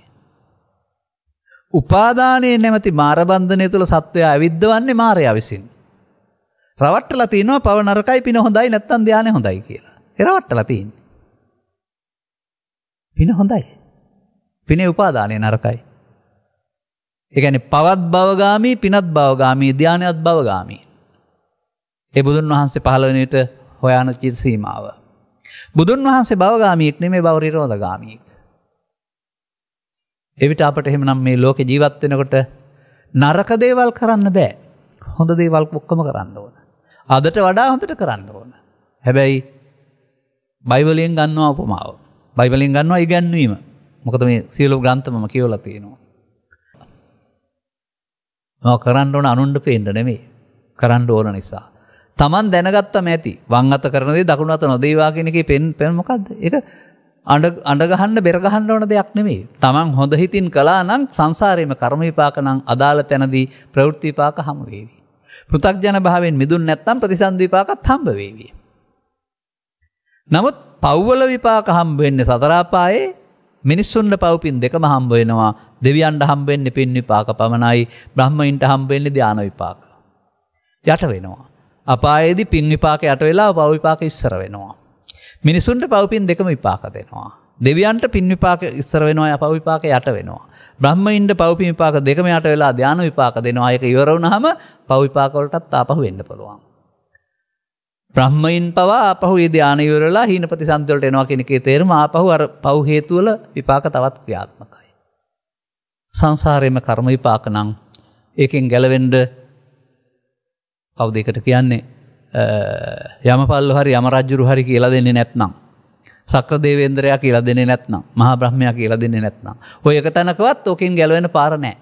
උපාදානය නැමති මාරබන්ධනය තුළ සත්වය ඇවිද්ධ වන්නේ මාරය විසින් රවට්ට ලතිනවා පව නරකයි පින හොඳයි නැත්තන් ධ්‍යානය හොඳයි කියලා එරවට්ට ලතින් පින හොඳයි පින උපාදානය නරකයි එකැන පවත් බවගාමී පිනත් බවගාමී ධ්‍යානයත් බවගාමී. ඒ බුදුන් වහන්සේ පහළවනයට හොයාන චිත් සීමාව. බුදුන් වහන්සේ බවගාමීක් නෙමේ බවරිරෝධගාමීක්. එවිට අපට එහෙමනම් මේ ලෝක ජීවත්වෙනකොට නරක දේවල් කරන්න බෑ හොඳ දේවල් ඔක්කම කරන්න ඕන. අදට වඩා හොඳට කරන්න ඕන. හැබැයි බයිවලින් ගන්නවා අපමාව. බයිවලින් ගන්නවා ඉගැන්වීම මොකද මේ සියලු ග්‍රන්ථමම කියවල තියෙනවා. මව කරන්න ඕන අනුන්ට පේෙන්ට නෙමේ කරන්න ඕන නිසා. තමන් දැනගත්තම ඇති වං අත කරනදේ දකුණු අත නොදේවා කෙනෙකි පෙන් පෙන්මකක්ද එක අඩ අඩගහන්න බෙරගහන්න ඕන දෙයක් නෙමේ තමන් හොඳ හිතින් කලා නම් සංසාරයම කර්මවිපාක නං අදාළ තැනදී ප්‍රවෘත්තිපාක හමුවේවි. පෘතක්ජන භාවෙන් මිදුන් නැත්තම් ප්‍රතිසන්ධවිපාකත් හම්බවේවී. නමුත් පෞ්වල විපාක හම්බවෙන්න සතරාපායේ මිනිස්සුන්ට පවපින් දෙකම හම්බ වෙනවා දෙවියන්ට හම්බෙන්න්න පින් විපාක පමණයි බ්‍රහ්මයින්ට හම්බෙන්න්න ධ්‍යාන විපාක. යට වෙනවා. අපායේදි පින් විපාක යට වෙලා පවවිපාක ඉස්සර වෙනවා. මිනිසුන්ට පවපින් දෙකම විපාක දෙනවා. දෙවියන්ට පින් විපාක ඉස්සර වෙනවා අපවිපාක යට වෙනවා. බ්‍රහ්මයින්ට පවපි විපාක දෙකම යට වෙලා ධ්‍යාන විපාක දෙනවා අයක ඉවරුණහම පවවිපාකවලටත් ආපහු වෙන්න පුළුවන්. ප්‍රහ්මයින් පවා පහු ධ්‍යානයවරලා හිනපති සන්තවලට එනවා කෙනෙකේ තේරම ආපහු අර පව්හේතුවල විපාක තවත් ක්‍රියාත්මකයි. සංසාරයම කර්ම විපාකනං ඒකෙන් ගැලවෙන්ඩ කව්දකට කියන්නේ යමපල්ල හරි යමරජ්ජුරු හරි කියලා දෙන්නේ නැත්නම්. සක්‍ර දේවේන්ද්‍රයා කියලා දෙන්නේ නැත්නම් මහ බ්‍රහ්මයා කියලා දෙන්නේ නැත්නම්. ඔයක තැනකවත් ඕකින් ගැලවෙන පාරණෑ.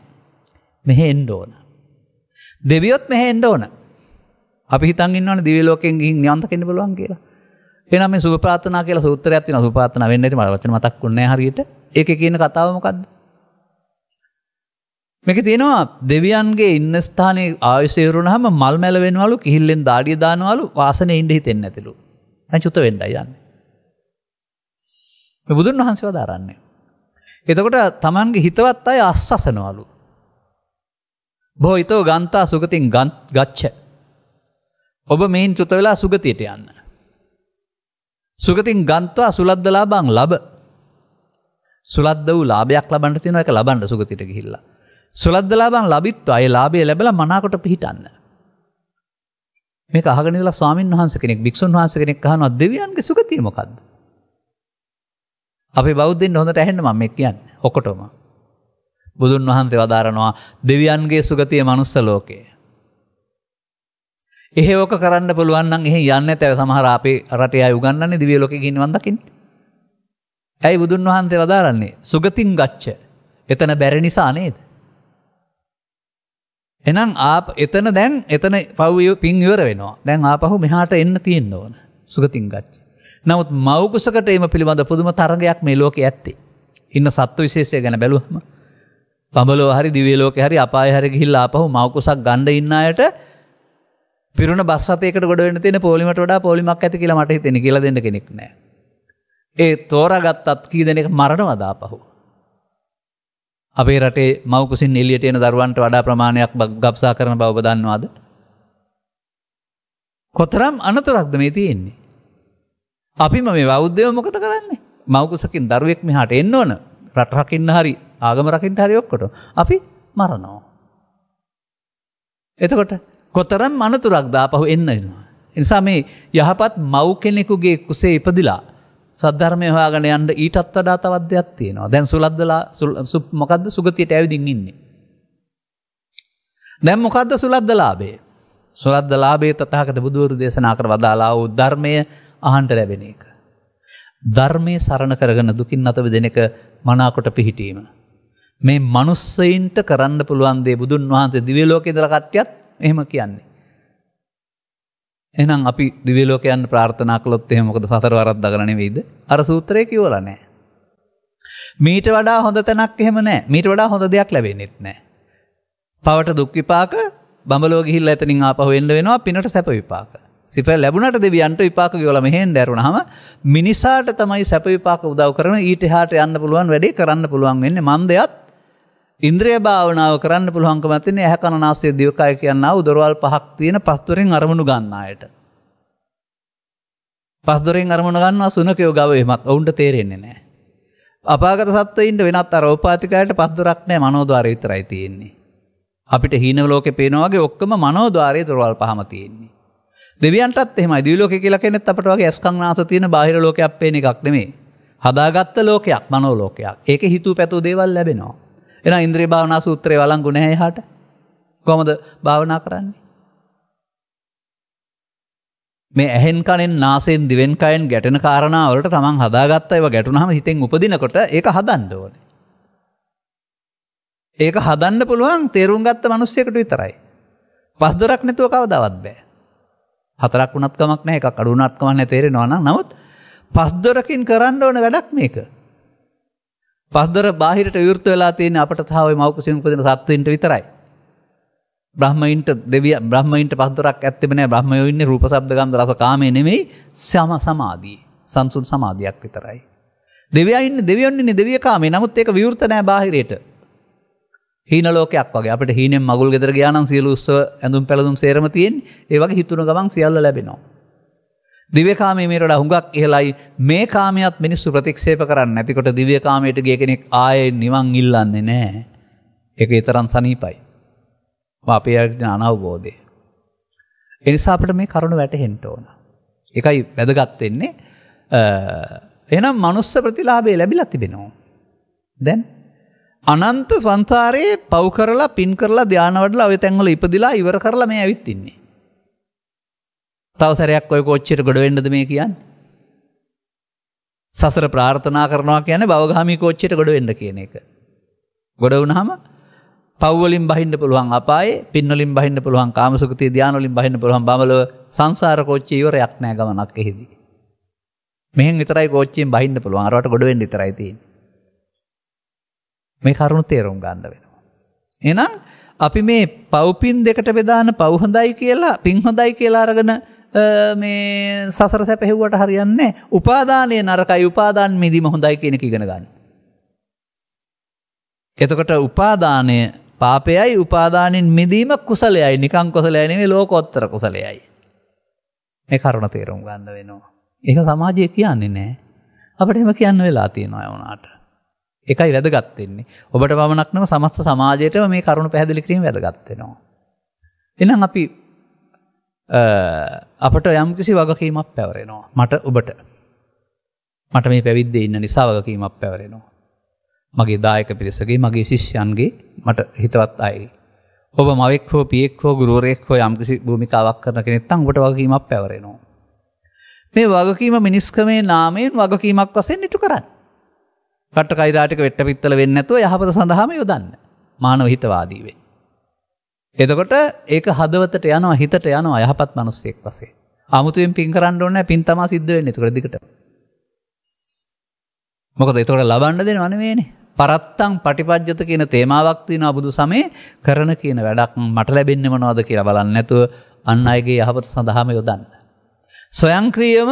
මෙහෙ එන්ඩ ඕන. දෙවියොත් මෙහෙ එන්ඩ ඕන අපි හිතන් ඉන්නවනේ දිව්‍ය ලෝකයෙන් ගිහින් නිවන් දකින්න පුළුවන් කියලා. එහෙනම් මේ සුභ ප්‍රාර්ථනා කියලා සූත්‍රයක් තියෙනවා. සුභ ප්‍රාර්ථනා වෙන්න ඇති මට වචන මතක් වුණේ නැහැ හරියට. ඒකේ කියන කතාව මොකද්ද? මේක තියෙනවා දෙවියන්ගේ ඉන්න ස්ථානයේ ආයුෂයවරුණහම මල් මැල වෙනවලු කිහිල්ලෙන් දාඩිය දානවලු වාසනේ ඉන්න හිතෙන්නේ නැතිලු. දැන් චුත වෙන්නයි යන්නේ. මේ බුදුන් වහන්සේව දාරන්නේ. එතකොට Tamanගේ හිතවත් අය අස්සසනවලු. බොහෝ ඊතෝ ගන්තා සුගතින් ගච්ඡ ඔබ මෙයින් චුත වෙලා සුගතියට යන්න. සුගතින් ගන්තවා සුලද්දලා බං ලබ සුලද්ද වූ ලාභයක් ලබන්ට තින එක ලබන්ට සුගතිට ගිහිල්ලා. සුලද්දලා බං ලබිත්තු අය ලාබේ ලැබල මනාකොට පිහිටන්න. මේ අහගනිල ස්වාමන් වහන්ස කෙනෙක් භික්ෂන් වහන්ස කෙනෙක් හනවා දෙවියන්ගේ සුගතියමකක්ද. අපි බෞද්ධෙන් හොඳට ඇහෙන්න මම කියන්න ඔකොටොම. බුදුන් වහන්සේ වදාරනවා දෙවියන්ගේ සුගතිය මනුස්ස ලෝකයේ. එහෙෝක කරන්න පුළුවන්න්න එහි යන්න තැව සමහර අපේ රටය යුගන්නන්නේ දිවියලොක ගින්වඳකින්. ඇයි බුදුන් වහන්සේ වදාරන්නේ සුගතින් ගච්ච එතන බැරි නිසා නේද. එනම් ආප එතන දැන් එතන පව්ය පින්වර වෙනවා දැන් ආපහු මෙහාට එන්න තියෙන් ඕන සුගතින් ගච්ච. නමුත් මෞකුසකට එම පිළිබඳ පුදුම තරගයක් මේ ලෝක ඇත්තේ. ඉන්න සත්ව විශේෂය ගැන බැලුවම. පබලෝ හරි දිවලෝක හරි අපාය හරි හිල්ලා අපහු මෞකුසක් ගණඩ ඉන්නයට පිරුණ බස්සතයකට ගොඩවෙන්න තියෙන පොලිමට වඩා පොලිමක් ඇති කියලා මට හිතෙන කියලා දෙන්න කෙනෙක් නෑ. ඒ තෝරගත්තත් කී දෙනෙක් මරණවදා පහු. අපේ රටේ මවකුසින් එල්ලියට එන දරුවන්ට වඩා ප්‍රමාණයක් ගක්්සා කරන බව දන්නවාද. කොතරම් අනතුරක්ද මේ තියෙන්නේ. අපිම මේ බෞද්ධයෝ මොකත කරන්නේ මවකුසකින් දරුවෙක් මෙහට එන්න ඕන රටරකින්න හරි ආගමරකින්ට හරි ඔක්කොට අපි මරනෝ. එතකොට කොතරම් මනතුරක් දාපහු එන්න එනවා. එනිසා මේ යහපත් මව් කෙනෙකුගේ කුසේ ඉපදිලා සද්ධර්මය හයාගෙන යන්ට ඊටත් වඩා තවද්‍යයක් තියෙනවා දැන් සුලද්දලා මොකක්ද සුගතියට ඇවිදිින් ඉන්නේ. දැම් මොකක්ද සුලද්දලාබේ සුලද්දලාබේ තතාකට බුදුවරු දේශනා කර වදාලා වූ ධර්මය අහන්ට ලැබෙන එක. ධර්මය සරණ කරගන දුකින් අතව දෙනෙක මනාකොට පිහිටීම. මේ මනුස්සයින්ට කරන්න පුළුවන්දේ බුදුන් වහන්සේ දිවලෝක ඉදල කට්්‍යත් එහෙම කියන්නේ. එහෙනම් අපි දිව්‍ය ලෝක යන්න ප්‍රාර්ථනා කළොත් එහෙම මොකද සතර වරක් දගලා නෙවෙයිද? අර සූත්‍රයේ කියවලා නැහැ. මීට වඩා හොඳ තැනක් එහෙම නැහැ. මීට වඩා හොඳ දෙයක් ලැබෙන්නේත් නැහැ. පවට දුක් විපාක බඹලෝ ගිහිල්ලා එතනින් ආපහු එන්න වෙනවා පිනට සැප විපාක. සිප ලැබුණට දෙවියන්ට විපාක ගෙවලා මෙහෙන් දැරුණාම මිනිසාට තමයි සැප විපාක උදව් කරන ඊට එහාට යන්න පුළුවන් වැඩේ කරන්න පුළුවන් වෙන්නේ මන්දයත් ඉන්ද්‍රිය භාවනාව කරන්න පුළුවන්කමතින ඇහැකණනාසේ දිවකය කියන්නාව දොරවල් පහක් තියෙන පස්තුරෙන් අරමුණු ගන්නායට. පස්දුරෙන් අරමුණ ගන්නවා සුනකයෝ ගව එමත් ඔවුන්ට තේරෙන්නේ නෑ. අපාගත සත්වයින්ට වෙනත් අරෝපාතිකයට පස්දුරක් නෑ මනෝදවාර විතරයි තියෙන්නේ. අපිට හීනවලෝක පේනවාගේ ඔක්කම මනෝදවාරය දොරවල් පහම තියෙන්නේ. දෙවියන්ටත් එම දියලෝක කියලා කෙනෙත් අපට වගේ ඇස්කං නාස තියෙන බාහිර ලෝක අපේන එකක් නෙමේ. හදාගත්ත ලෝකයක් මනෝලෝකයක් ඒක හිතු පැතු දේවල් ලැබෙනවා. එන ඉන්ද්‍රී භාවනා සූත්‍රය වලං ගුණෑ හට කොමද භාවනා කරන්නේ. මේ ඇහෙන් කනෙන් නාසයෙන් දිවෙන්කයෙන් ගැටන කාරණාවලට තමන් හදාගත්ත ඒව ගැටුනහම හිතෙන් උපදිනකොට ඒක හදන්න ඕන. ඒක හදන්න පුළුවන් තේරුම් ගත්ත මනුස්සයකට විතරයි. පස්දොරක් නැතුව කවදවත් බෑ. හතරක් වුණත්කමක් නෑ එක අඩුනත්කමන්න තේරෙනවා නම් නවත් පස්දොරකින් කරන්න ඕන වැඩක් මේක. පස්දර බාහිරට විෘත වෙලා තියෙන අපට සාව මවකුසින් පදන සත්වන්ට විතරයි. බ්‍රහ්මයින්ට දෙව බ්‍රහ්මයින්ට පස්දරක් ඇත්තමන බ්‍රහ්මයෝන්න රූපසබ්ද ගන්ද රස කාමය නෙමෙයි සම සමාධී සංසුන් සමාධයක් විතරයි. දෙවයින්න දෙවියන්නේ දෙවිය කාමේ නමුත් ඒක විවෘතනෑ බාහිරයට හීන ලෝකයක් වගේ අපට හීනෙන් මගුල් ගෙදර ගානන් සියලු උස්ස ඇඳුම් පැළඳුම් සේරමතියෙන් ඒවගේ හිතුුණ ගමන් සියල්ල ලැබෙනවා. දිවකාමේ මේට හුඟක් ඉහලයි මේ කාමයත් මිනිස්සු ප්‍රතික්ෂේප කරන්න ඇතිකොට දිවකාමයට ගේ කෙනෙක් ආය නිවන් ඉල්ලන්නේ නෑ. එක එතරම් සනීපයි. අපේ අයට අනවබෝධය. එනිසාපට මේ කරුණු වැටහෙන්ට ඕන. එකයි වැදගත්වෙන්නේ එනම් මනුස්ස ප්‍රතිලාබේ ලැබිල තිබෙනවා. දැන් අනන්ත වන්තාරයේ පව් කරලා පින් කරලා ධ්‍යානවටලා ඔය තැන්වල ඉපදිලා ඉවර කරලා මේ ඇවිත්තින්නේ. තවසරයක් ඔය කොච්චිට ගොඩවෙන්නද මේ කියන්. සසර ප්‍රාර්ථනා කරනවා කියන බවගාමි කෝච්චිට ගොඩවෙන්න කියන එක. ගොඩ වුණහම පවලින් බහින්න පුළුවන් අපේ පින්නලින් බහින්න පුළුවන් කාමසුකති ධ්‍යානලින් බහින්න පුළුවන් බමලව සංසාර කෝච්චි ඉවරයක් නෑ ගමනක් එහිදී. මෙහෙන් විතරයි කෝච්චියෙන් බහින්න පුළුවන් අරවට ගොඩවෙන්න විතරයි තියෙන්නේ. මේ කරුණු තේරුම් ගන්න වෙනවා. එහෙනම් අපි මේ පව්පින් දෙකට බෙදාන පව් හොඳයි කියලා පින් හොඳයි කියලා අරගෙන මේ සසර සැපහෙව්වට හරියන්න උපාදානය නරකයි උපාදාන් මිදීම හොඳයි කියෙන ඉගෙන ගන්න. එතකොට උපාදානය පාපයයි උපාදානින් මිදීම කුසලයයි නිකං කොසලයනේ ලෝකොත්තර කුසලයයි. මේ කරුණ තේරුම් ගන්න වෙනවා. ඒක සමාජය කියන්නේ නෑ. අපට එම කියන්න වෙලා තියෙනවා යවනාට. එකයි වැදගත්තෙන්නේ ඔබට පමණක්නම සමස්ස සමාජයට මේ කරුණු පැදිලිකිරීම වැදගත්වෙනවා. එනම් අපි අපට යම්කිසි වගකීමක් පැවරෙනවා මට ඔබට මට මේ පැවිද්ද ඉන්න නිසා වගකීමක් පැවරෙනවා. මගේ දායක පිරිසගේ මගේ ශිෂ්‍යන්ගේ මට හිතවත් අයගේ. ඔබ මවෙක් හෝ පියෙක් හෝ ගුරුවරයෙක් හෝ යම්කිසි භූමිකාවක් කරන කෙනෙක් නම් ඔබට වගකීමක් පැවරෙනවා. මේ වගකීම මිනිස්කමේ නාමයෙන් වගකීමක් වශයෙන් ඉටු කරන්න. රට කෛරාටික වෙට්ට පිත්තල වෙන්නේ නැතුව යහපත සඳහාම යොදන්න. මානව හිතවාදී වෙන්න. එතකොට ඒක හදවතට යන හිතට යන අයහපත් මනුස්සෙක් වසේ අමුතුවෙන් පින් කරන්න ඕන්න පින් තමා සිද්ධුවෙන් එතකට දිකට මොකද එතකොට ලබන්න දෙන වනවේනේ පරත්තං පටිපද්ජත කියන තේමාවක්තින අබුදු සමය කරන කියන වැඩක් මට ලැබෙන්න්න මනවාද කියලා බලන්න නැතුව අන්න අයගේ යහපත සඳහාම යොදන්න. සොයංක්‍රියම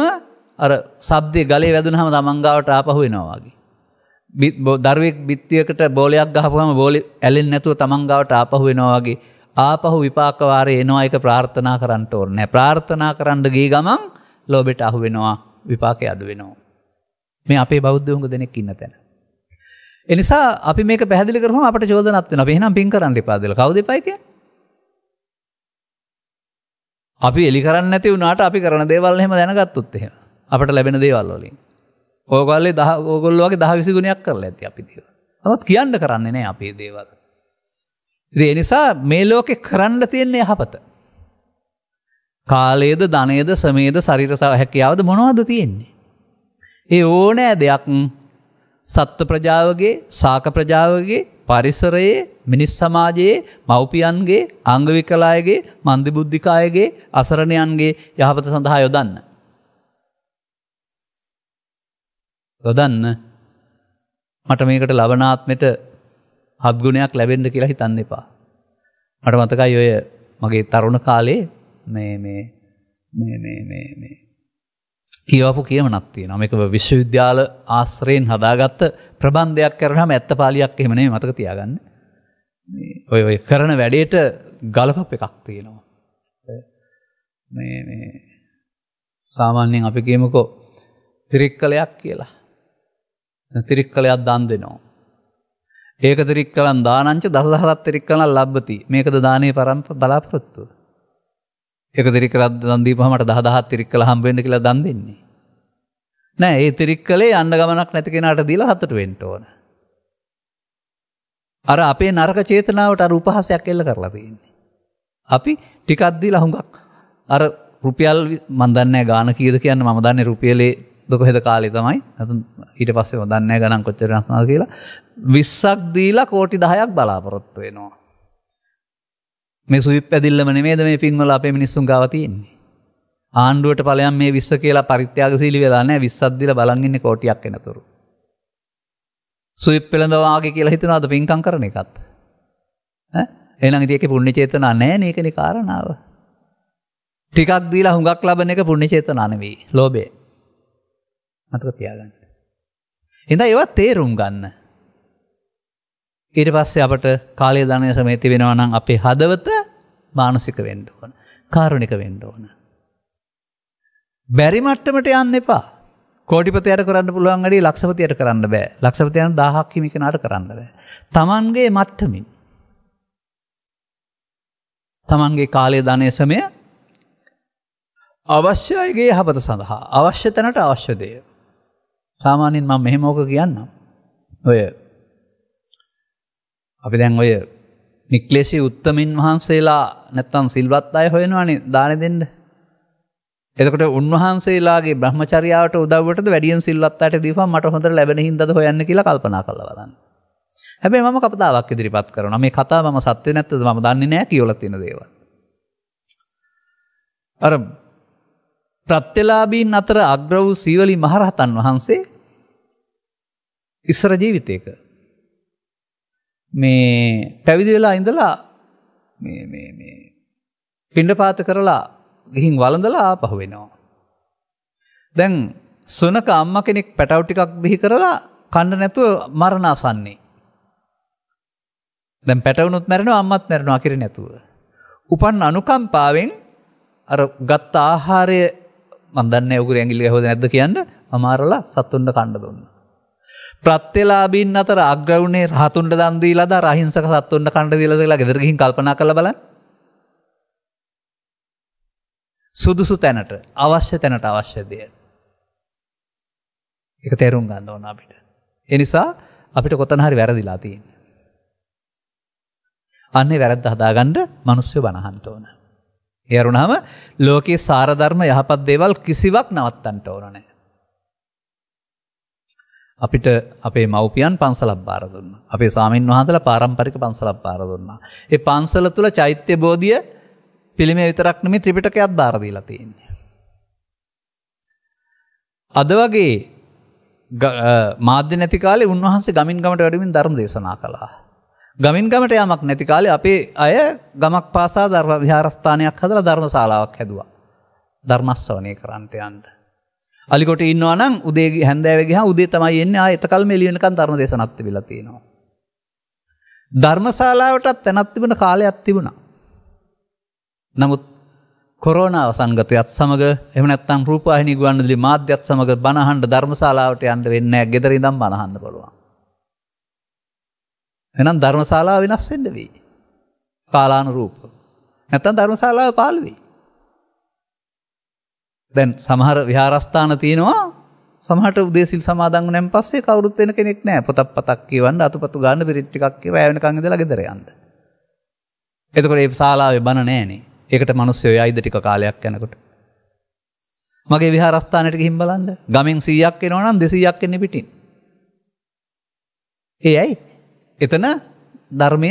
අර සබ්දය ගලේ වැදුනහම තමංගාවට ආපහු වෙනවාගේ. දර්වෙක් බිත්තියකට බෝලයක් ගහපුහම බෝලි ඇලෙන් නැතුව තමංගාවට ආපහු වෙනවාගේ ආපහු විපාකවාරය එනවා එක ප්‍රාර්ථනා කරන්නට ඕන නෑ ප්‍රාර්ථනා කරන්න ගී ගමන් ලෝබෙට අහු වෙනවා විපාකය අඩු වෙනවා. මේ අපේ බෞද්ධහුඟ දෙනෙක් ඉන්න තැන. එනිසා අපි මේ පැදිලි කරම අපට චෝදනත්වන පෙහනම් පින් කරන්න පාදල කවද පයික අපි එලි කරන්න ඇති වුණට අපි කරන දේවල් හෙම දැනගත්තුත්තය අපට ලැබෙන දේවල්ලොලින් ඕගල්ලේ දහ ඕගොල්ලෝගේ දහ විසිගුණයක් කරලා ඇති අපි දේව. අවත් කියන්න කරන්නේ නෑ අපේ දේවල්. ඒ නිසා මේ ලෝකෙ කරන්න තියෙන්නේ යහපත. කාලේද ධනේද සමේද සරිරසාව හැකියාවද මොනවද තියෙන්නේ. ඒ ඕනෑ දෙයක් සත්ව ප්‍රජාවගේ සාක ප්‍රජාවගේ පරිසරයේ මිනිස් සමාජයේ මව්පියන්ගේ අංගවිකලායගේ මන්දිබුද්ධිකායගේ අසරණයන්ගේ යහපත සඳහා යොදන්න. යොදන්න මට මේකට ලබනාත්මට හත්ගුණයක් ලැබෙන්ඩ කියලා හිතන්න එපා. මට මතකයි ඔය මගේ තරුණ කාලේ මේ කියවපු කියමනත්තිය නම එක විශ්වවිද්‍යාල ආශ්‍රයෙන් හදාගත්ත ප්‍රබන්ධයක් කරනම ඇත්ත පාලියක් එෙමනේ මතක තියාගන්න. ඔය ඔය කරන වැඩේට ගලපප එකක් තියෙනවා. සාමාන්‍යයෙන් අපි කියමකෝ තිරික් කලයක් කියලා. තිරික් කලයක් දන් දෙනවා. ඒකදරික්කලන් දානංච දල්දහත්තිරික්කලන් ලබ්බති මේකද දානය පරම්ප බලාපොරොත්තු. ඒකදිරිකරත් දන්දීපහමට දහදහත් තිරික්කල හම්බෙන්ඩ කියලා දන් දෙන්නේ. නෑ ඒ තිරික්කලේ අන්න ගමනක් නැතිකෙනට දීලා හතට වෙන්ට ඕන. අර අපේ නරක චේතනාවට අර උපහසයක් එල්ල කරලා තියන්නේ. අපි ටිකක්දී ලහුඟක් අර රුපියල් මන්දන්න ගාන කියද කියන්න මදන්න රුපියලේ දොකොහෙද කාලෙ තමයි ඊට පස්සේ හොදන්න ගණන් කොච්චරක්නා කියලා විස්සක් දීලා කෝටි දහයක් බලාපොරොත්තු වෙනවා. මේ සුවිප පැදිල්ලම නෙමේද මේ පින්වල අපේ මිනිස්සුන් ගාවතියන්නේ. ආණ්ඩුවට පලයන් මේ විස්ස කියලා පරිත්‍යාගශීලී වෙලා නැහැ විස්සද්දිල බලන් ඉන්නේ කෝටියක් එනතුරු. සුවිප් පෙළඳ වාගේ කියලා හිතනවාද පින්කම් කරන එකත්. ඈ එහෙනම් ඉතින් ඒකේ පුණ්‍ය චේතනා නැහැ නේකනේ කාරණාව. ටිකක් දීලා හුඟක් ලබන එක පුණ්‍ය චේතනා නෙවෙයි. ලෝභය. මතක පියාගන්න. එඳ ඒවත් තේරුම් ගන්න. ඉට පස්සේ අපට කාලය ධනය සමේති වෙනවා නම් අපේ හදවත මානසික වෙන්ඩ ඕන කාරුණික වෙන්ඩ ඕන. බැරි මට්ටමට යන්න එපා කෝටිපතයට කරන්න පුළුවන්ගඩි ලක්ෂපතියට කරන්න බෑ ලක්ෂපතියන දාහක්කිමික නට කරන්න බෑ. තමන්ගේ මට්ටමින්. තමන්ගේ කාලය ධනය සමය අවශ්‍යයගේ හපත සඳහා අවශ්‍ය තැනට අවශ්‍යදය. සාමාන්‍යයෙන් මම මෙහෙම ඕක කියන්නම්. ඔය අපි දැන් ඔය නික්ලේශී උත්තමින් වහන්සේලා නැත්තම් සිල්වත් අය හොයනවානේ දානේ දෙන්න. එතකොට උන්වහන්සේලාගේ බ්‍රහ්මචර්යාවට උදව්වටද වැඩියෙන් සිල්වත් අයට දීපන් මට හොඳට ලැබෙන හින්දාද හොයන්න කියලා කල්පනා කරලා බලන්න. හැබැයි මම කතාවක් ඉදිරිපත් කරනවා. මේ කතාව මම සත්‍ය නැත්තද මම දන්නේ නැහැ කියලා තියෙන දේවල්. අර ප්‍රත්‍යලාභීන් අතර අග්‍ර වූ සීවලි මහරහතන් වහන්සේ ඉස්සර ජීවිතයක. මේ පැවිදි වෙලා ඉඳලා පිණ්ඩපාත කරලා ගිහින් වලඳලා ආපහු වෙනවා. දැන් සුනක අම්ම කෙනෙක් පැටව්ටිකක් බිහි කරලා කණ්ඩ නැතුව මරණාසන්නේ. දැන් පැටවුණුත් මැරෙනවා අම්මත් මැරෙනවා කිර නැතුව. උපන් අනුකම්පාවෙන් අර ගත්ත ආහාරය මන්දන්න උගර ඇගිලි හෝද නැද කියන්න අමාරලා සත්තුන්ට කණ්ඩ දුන්න. ප්‍රත්්‍යලාබීන් අතර අග්‍රවුණේ රහතුන්ට දන්දී ලද රහිංසක සත්තුන්ට කණ්ඩ දිලදලා ගෙදරගින් කල්පනා කළ බල සුදුසු තැනට අවශ්‍ය තැනට අවශ්‍යදය. එක තේරුම් ගන්න ඕන අපිට. එනිසා අපිට කොතන හරි වැරදිලා තියෙන්. අන්නේ වැරද්ද හදාගණ්ඩ මනුස්්‍යය බණහන්ත ඕන. එයරුණාම ලෝකයේ සාරධර්ම යහපත් දේවල් කිසිවක් නවත්තන්ට ඕනනෑ. අපිට අපේ මව්පියන් පන්සලක් බාර දුන්න. අපේ ස්වාමීන් වහන්සලා පාරම්පරික පන්සලක් බාර දුන්නා. ඒ පන්සල තුළ චෛත්‍ය බෝධිය පිළිමේ විතරක් නෙමේ ත්‍රිපිටකයක් බාර දීලා තියෙන්නේ. අද වගේ මාධ්‍ය නැති කාලේ උන්වහන්සේ ගමින් ගමට වැඩමින් ධර්ම දේශනා කළා. ගමින් ගමට යමක් නැති කාලේ අපේ අය ගමක් පාසා ධර්ම විහාරස්ථානයක් හදලා ධර්ම ශාලාවක් හැදුවා. ධර්මස්සවනය කරන්නට යන්න. අලිකොට ඉන්නවා නම් උදේ හැන්දෑවගේ හා උදේ තමයි එන්න එතකල් මෙලියනකන් ධර්ම දේශනත් පිලතියෙනවා. ධර්මශාලාවටත් තැනත්තිබෙන කාලයක් තිබුණා. නමුත් කොරෝනාව සංගතයත් සමග එමනත්තම් රූපාහිනි ගුවන්ඩලි මාධ්‍යත් සමඟ බණහන්ඩ ධර්මශලාවට අන්ඩ වෙන්න ගෙදරි දම් බණහන්න පුළුවන්. එනම් ධර්මශලා වෙනස් වෙඩ වී. කාලාන රූප. නැතන් ධර්මශලාව පාලවී. දැන් සමහර විහාරස්ථාන තියෙනවා සමහට උදේසිල් සමාදන් නම් පස්සේ කවුරුත් වෙන කෙනෙක් නෑ පොතක් පතක් කියවන්න අතපතු ගන්න බිරිට් ටිකක් කියව ඇවෙනකන් ඉඳලා ගෙදර යන්න. එතකොට ඒ ශාලාවේ බණ නෑනේ. ඒකට මිනිස්සු යයිද ටික කාලයක් යනකොට. මගේ විහාරස්ථානයට ගිහින් බලන්න. ගමෙන් 100ක් එනවා නම් 200ක් එන්නේ පිටින්. ඒ ඇයි? එතන ධර්මය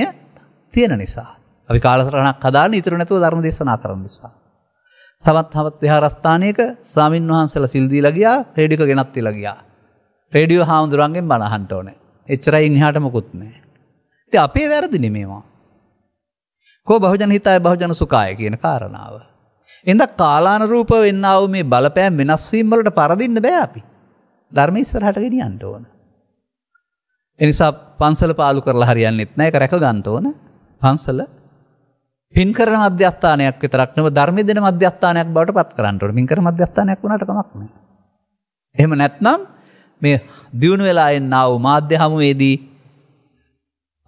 තියෙන නිසා. අපි කාලසටහනක් හදාන්නේ ඉතුරු නැතුව ධර්ම දේශනා කරන නිසා. සවත් හවත් විහාරස්ථානයක ස්වාමින් වහන්සල සිල්දී ලගියා ප්‍රේඩික ගෙනත්ති ලගියා. ප්‍රේඩියෝ හාමුදුරුවන්ගෙන් බණහන්ට ඕන එච්චරයි ඉන්හාට මොකුත්නෑ. ති අපේ වැරදි නෙමේවා. කෝ බහජන හිතයි බහජන සුකාය කියන කාරණාව. එඳ කාලාන රූප වෙන්නාව මේ බලපෑම් වෙනස්වීම්වලට පරදින්න බෑ අපි. ධර්ම ඉස්සරහට ගෙනියන්ට ඕන. එනිසා පන්සල පාලු කරලා හරියන්නෙත් නෑ එක රැක ගන්තෝන පන්සල පින් කරන මධ්‍යස්ථානයක් විතරක් නෙවෙයි ධර්ම දෙන මධ්‍යස්ථානයක් බවට පත් කරන්න ඕනේ. පින් කරන මධ්‍යස්ථානයක් වුණාට කමක් නැහැ. එහෙම නැත්නම් මේ දියුණු වෙලා එන්න ආව මාධ්‍ය හමුවේදී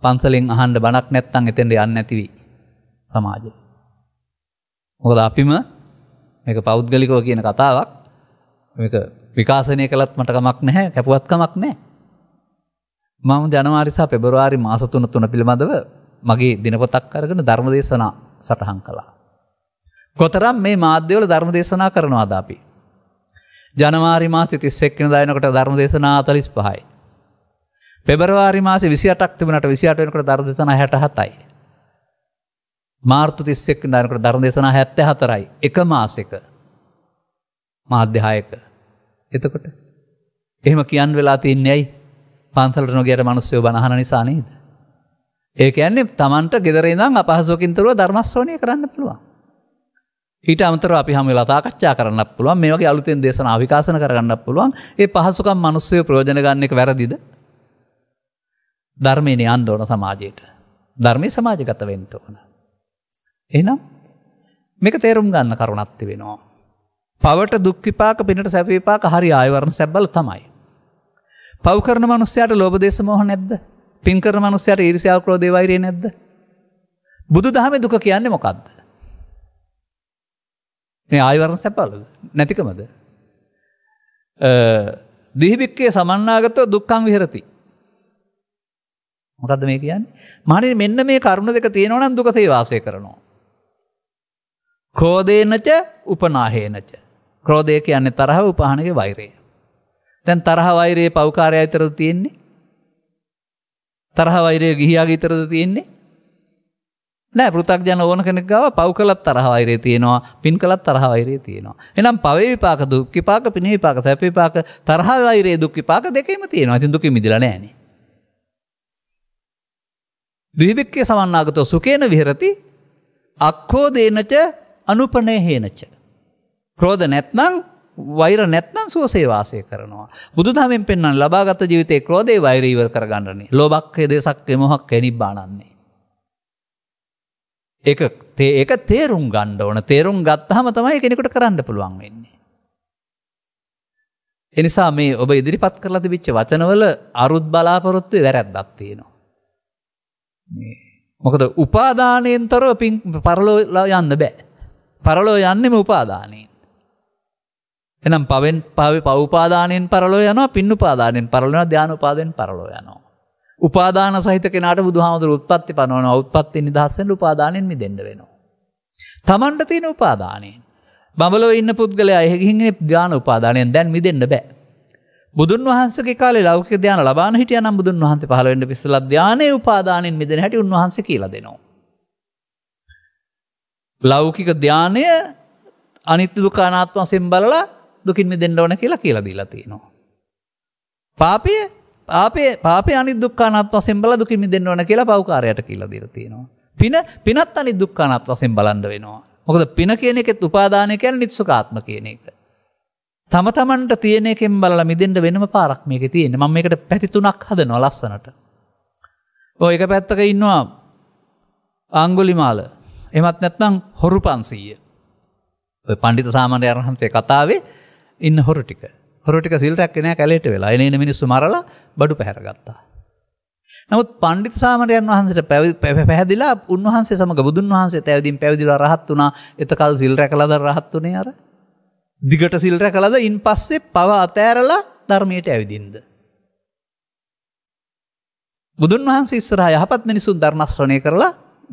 පන්සලෙන් අහන්න බණක් නැත්නම් එතෙන්ට යන්නේ නැති වෙයි සමාජය. මොකද අපිම මේක පෞද්ගලිකව කියන කතාවක් මේක විකාශනය කළත් මට කමක් නැහැ, කැපුවත් කමක් නැහැ. මම ජනවාරි සහ පෙබරවාරි මාස 3 3 පිළිබඳව මගේ දිනපොතක් අරගෙන ධර්ම දේශනා සටහන් කළා. කොතරම් මේ මාධ්‍යවල ධර්ම දේශනා කරනවා දාපි. ජනවාරි මාසි තිස්සෙක්කෙන දායනකට ධර්ම දේශනා අතලිස් පහයි. පෙබරවාරි මාසි විසිටක් තිබනට විසිටයනකට ධර්දතන හැට හතයි. මාර්තු තිස්සෙක් දානකට ධර්ම දේශනා හැත්ත හතරයි එක මාසෙක මාධ්‍යහායක එතකොට එහෙම කියන් වෙලා තින්නේ ඇයි පන්සලට නොගයට මනුස්සයෝ බණහන නිසා නේද ඒක යන්නේ තමන්ට ගෙදරේදම් අපහසුවකින්තරුව ධර්මස්වනය කරන්න පුළුවන්. ඊට අමතර අපි හම ලතාකච්චා කරන්න පුළුවන් මේ වගේ අලුතෙන් දේශන අවිකාසන කරන්න පුළුවන් ඒ පහසුකම් මනුස්සය ප්‍රෝජන ගන්නෙක වැරදිද. ධර්මයනය අන්ද ඕන සමාජයට. ධර්මය සමාජගත වෙන්ට ඕන. එනම් මේක තේරුම් ගන්න කරුණත්ති වෙනවා. පවට දුක්කිපාක පිනට සැපවිපාක හරි ආයවරණ සැබ්බල තමයි. පව් කරන මනුස්්‍යයට ලෝබදේශමෝහ නැද්ද පින් කර මනුස්සයට ඉරිසිාව ක්‍රෝධේවෛරය නැද්ද. බුදු දහම දුක කියන්න මොකක්ද. මේ ආයිවරණ සැපලද නැතිකමද. දිහිබික්කේ සමන්නාගතව දුක්කං විහරති. මොකද මේ කියන්න මනි මෙන්න මේ කරුණ දෙක තියෙනවනම් දුකසේ වාසය කරනවා. කෝදේනච උපනාහේනච. ක්‍රෝධය කියන්න තරහ උපහනක වෛරේ. තැන් තරහ වෛරයේ පෞකාරය අතර තියෙන්නේ තරහ වෛරය ගිහියාගේ ඉතරද තියෙන්නේ නෑ පෘතක් ජන ඕන කෙනෙක් ගාව පව් කළත් තරහ වෛරය තියෙනවා පින් කළත් තරහ වෛරය තියෙනවා එනම් පවේ විපාක දුක් විපාක පින විපාක සැප විපාක තරහ වෛරය දුක් විපාක දෙකේම තියෙනවා ඉතින් දුකෙ මිදලා නෑනේ දීවික්කේ සමන්නාගතෝ සුකේන විහෙරති අක්ඛෝ දේනච අනුපනේ හේනච ක්‍රෝධ නැත්නම් වෛර නැත්නම් සුවසේ වාසය කරනවා. බුදුදහමෙන් පෙන්න්න ලබාගත ජීවිතේ ක්‍රෝධේ වෛරීවර කරගන්නන්නේ. ලොබක්ය දෙසක් එමොහක් එනිබ්බානන්නේ. එක තේ එක තේරුම් ගණ්ඩ ඕන තේරුම් ගත්තහම තමයි කෙනෙකුට කරන්න පුළුවන් වෙන්නේ. එනිසා මේ ඔබ ඉදිරිපත් කරලද විච්ච වචනවල අරුත් බලාපොරොත්තුව වැරැද්දක් තියෙනවා. මොකද උපාදානයෙන් තොරව පින් පරලෝ යන්න බෑ. පරලෝ යන්නෙම උපාදානයෙන්. එනම් පවෙන් පව පවපාදානයෙන් පරලෝ යන පින්නු පාදානෙන් පරලන ධ්‍යානපාදයෙන් පරලෝ යනවා. උපාදාන සහිතකනට බුදුහාමුදුර උත්පත්ති පනවන උත්පත්ති නිදහස්සෙන් උපාදානෙන් මිදෙන්ඩ වෙනවා. තමන්ට තියෙන උපාදානයෙන්. බඹලව ඉන්න පුද්ගලයා එහෙහින්නේ ධ්‍යාන උපාදානයෙන් දැන් මිදෙන්න්න බෑ. බුදුන් වහන්සේ කාල ලෞක ධ්‍යාන ලබාන හිටිය නම් බුදුන් වහන්සේ පහලෙන්ට පිස්සල ධ්‍යානය උපාදානෙන් මිදෙන හැට උන්වහන්ස කියල දෙනවා. ලෞකික ධ්‍යානය අනිත්‍ය දුකානාත්ම වසෙන් බලලා දුකින් මෙදෙන්ඩ ඕන කියලා කියලා දීලා තියෙනවා. පාපය පාපේ පාපය අනි දුක්කානත් වසෙන් බල දුකින් දෙන්න ඕන කියලා පවකාරයට කියලා දීලා තියෙනවා. පින පිනත් අනි දුක්කානත් වසෙන් බලන්ඩ වෙනවා. මොකද පින කියන එකෙත් උපාදානය කැන නිත්සුකාත්ම කියන එක. තම තමන්ට තියනෙකෙන් බල මිදෙන්ට වෙනම පාරක්මික තියෙන මම එකට පැතිතුනක් හද නොලස්සනට. ඕ එක පැත්තක ඉන්නවා අංගුලිමාල එමත් නැත්නම් හොරු පන්සීය. පණ්ඩිත සාමාන්‍ය අරහන්සේ කතාවේ ඉන්න හොරටික හොරටික සිල්ටක් එනෑ කැලේට වෙලා එන මිනිස්සු මරලා බඩු පැහැරගත්තා. නමුත් පණ්ඩිත සාමරයන් වහන්සට පැහැදිලා උන්වහන්සේ සමඟ බුදුන් වහන්සේ ඇවිදින් පැවිදිලා රහත් වනා එතකල් සිල්රැ කලද රහත් වනේ අර. දිගට සිල්රැ කලද ඉන් පස්සේ පව අතෑරලා ධර්මයට ඇවිදින්ද. බුදුන් වහන්සේ ස්රහ යහපත් මිනිසුන් ධර්මස්වනය කරලා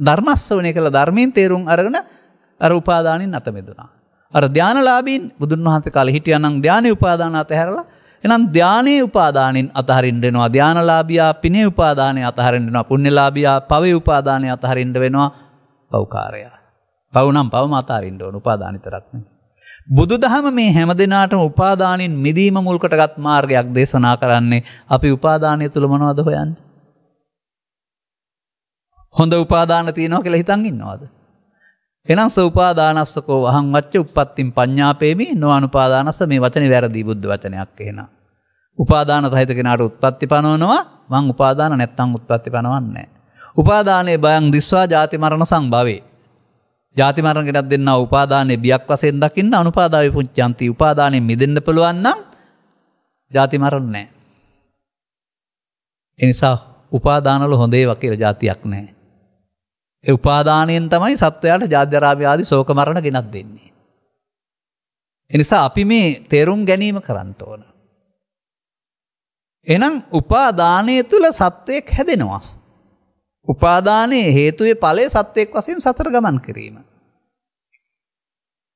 ධර්මස්වනය කළ ධර්මීන් තේරුම් අරගෙන අර උපාදානින් අතමෙදනා. අර ධ්‍යානලාබීන් බුදුන් වහන්සේ කාලේ හිටියානම් ධ්‍යානෙ උපාදාන අතහැරලා එහෙනම් ධ්‍යානෙ උපාදානෙන් අතහරින්න වෙනවා ධ්‍යානලාභියා පිනේ උපාදානෙ අතහරින්න වෙනවා පුණ්‍යලාභියා පවේ උපාදානෙ අතහරින්න වෙනවා පව්කාරයා පව් නම් පවම අතහරින්න ඕන උපාදානිතරක් නෙමෙයි බුදුදහම මේ හැමදෙනාටම උපාදානෙන් මිදීම මුල්කටගත් මාර්ගයක් දේශනා කරන්නේ අපි උපාදානය තුළ මොනවද හොයන්නේ හොඳ උපාදාන තියෙනවා කියලා හිතන් ඉන්නවද එනම් සූපාදානස්සකෝ අහං වච්ච උපත්තින් පඤ්ඤාපේමි නොඅනුපාදානස්ස මේ වචනේ වැරදි බුද්ධ වචනයක් එහෙනම්. උපාදාන සහිත කෙනාට උත්පත්ති පනවනවා මං උපාදාන නැත්තම් උත්පත්ති පනවන්නේ උපාදානයේ බයං දිස්වා ජාති මරණ සංභවේ. ජාති මරණ කෙනක් දෙන්නා උපාදානයේ බියක් වශයෙන් දකින්න අනුපාදාවේ පුඤ්ඤාන්ති උපාදානයෙන් මිදෙන්න පුළුවන් නම් ජාති මරණ නැහැ. ඒ නිසා උපාදානවල හොඳ ඒවා කියලා જાතියක් නැහැ. උපාදානයෙන් තමයි සත්වයාට ජාධ්‍යරාව්‍යාදි සෝකමරණ ගෙනත් දෙන්නේ. එනිසා අපි මේ තේරුම් ගැනීම කරන්නට ඕන. එනම් උපාදානය තුළ සත්වයෙක් හැදෙනවා. උපාදානයේ හේතුවේ පලේ සත්වයෙක් වසින් සතර ගමන් කිරීම.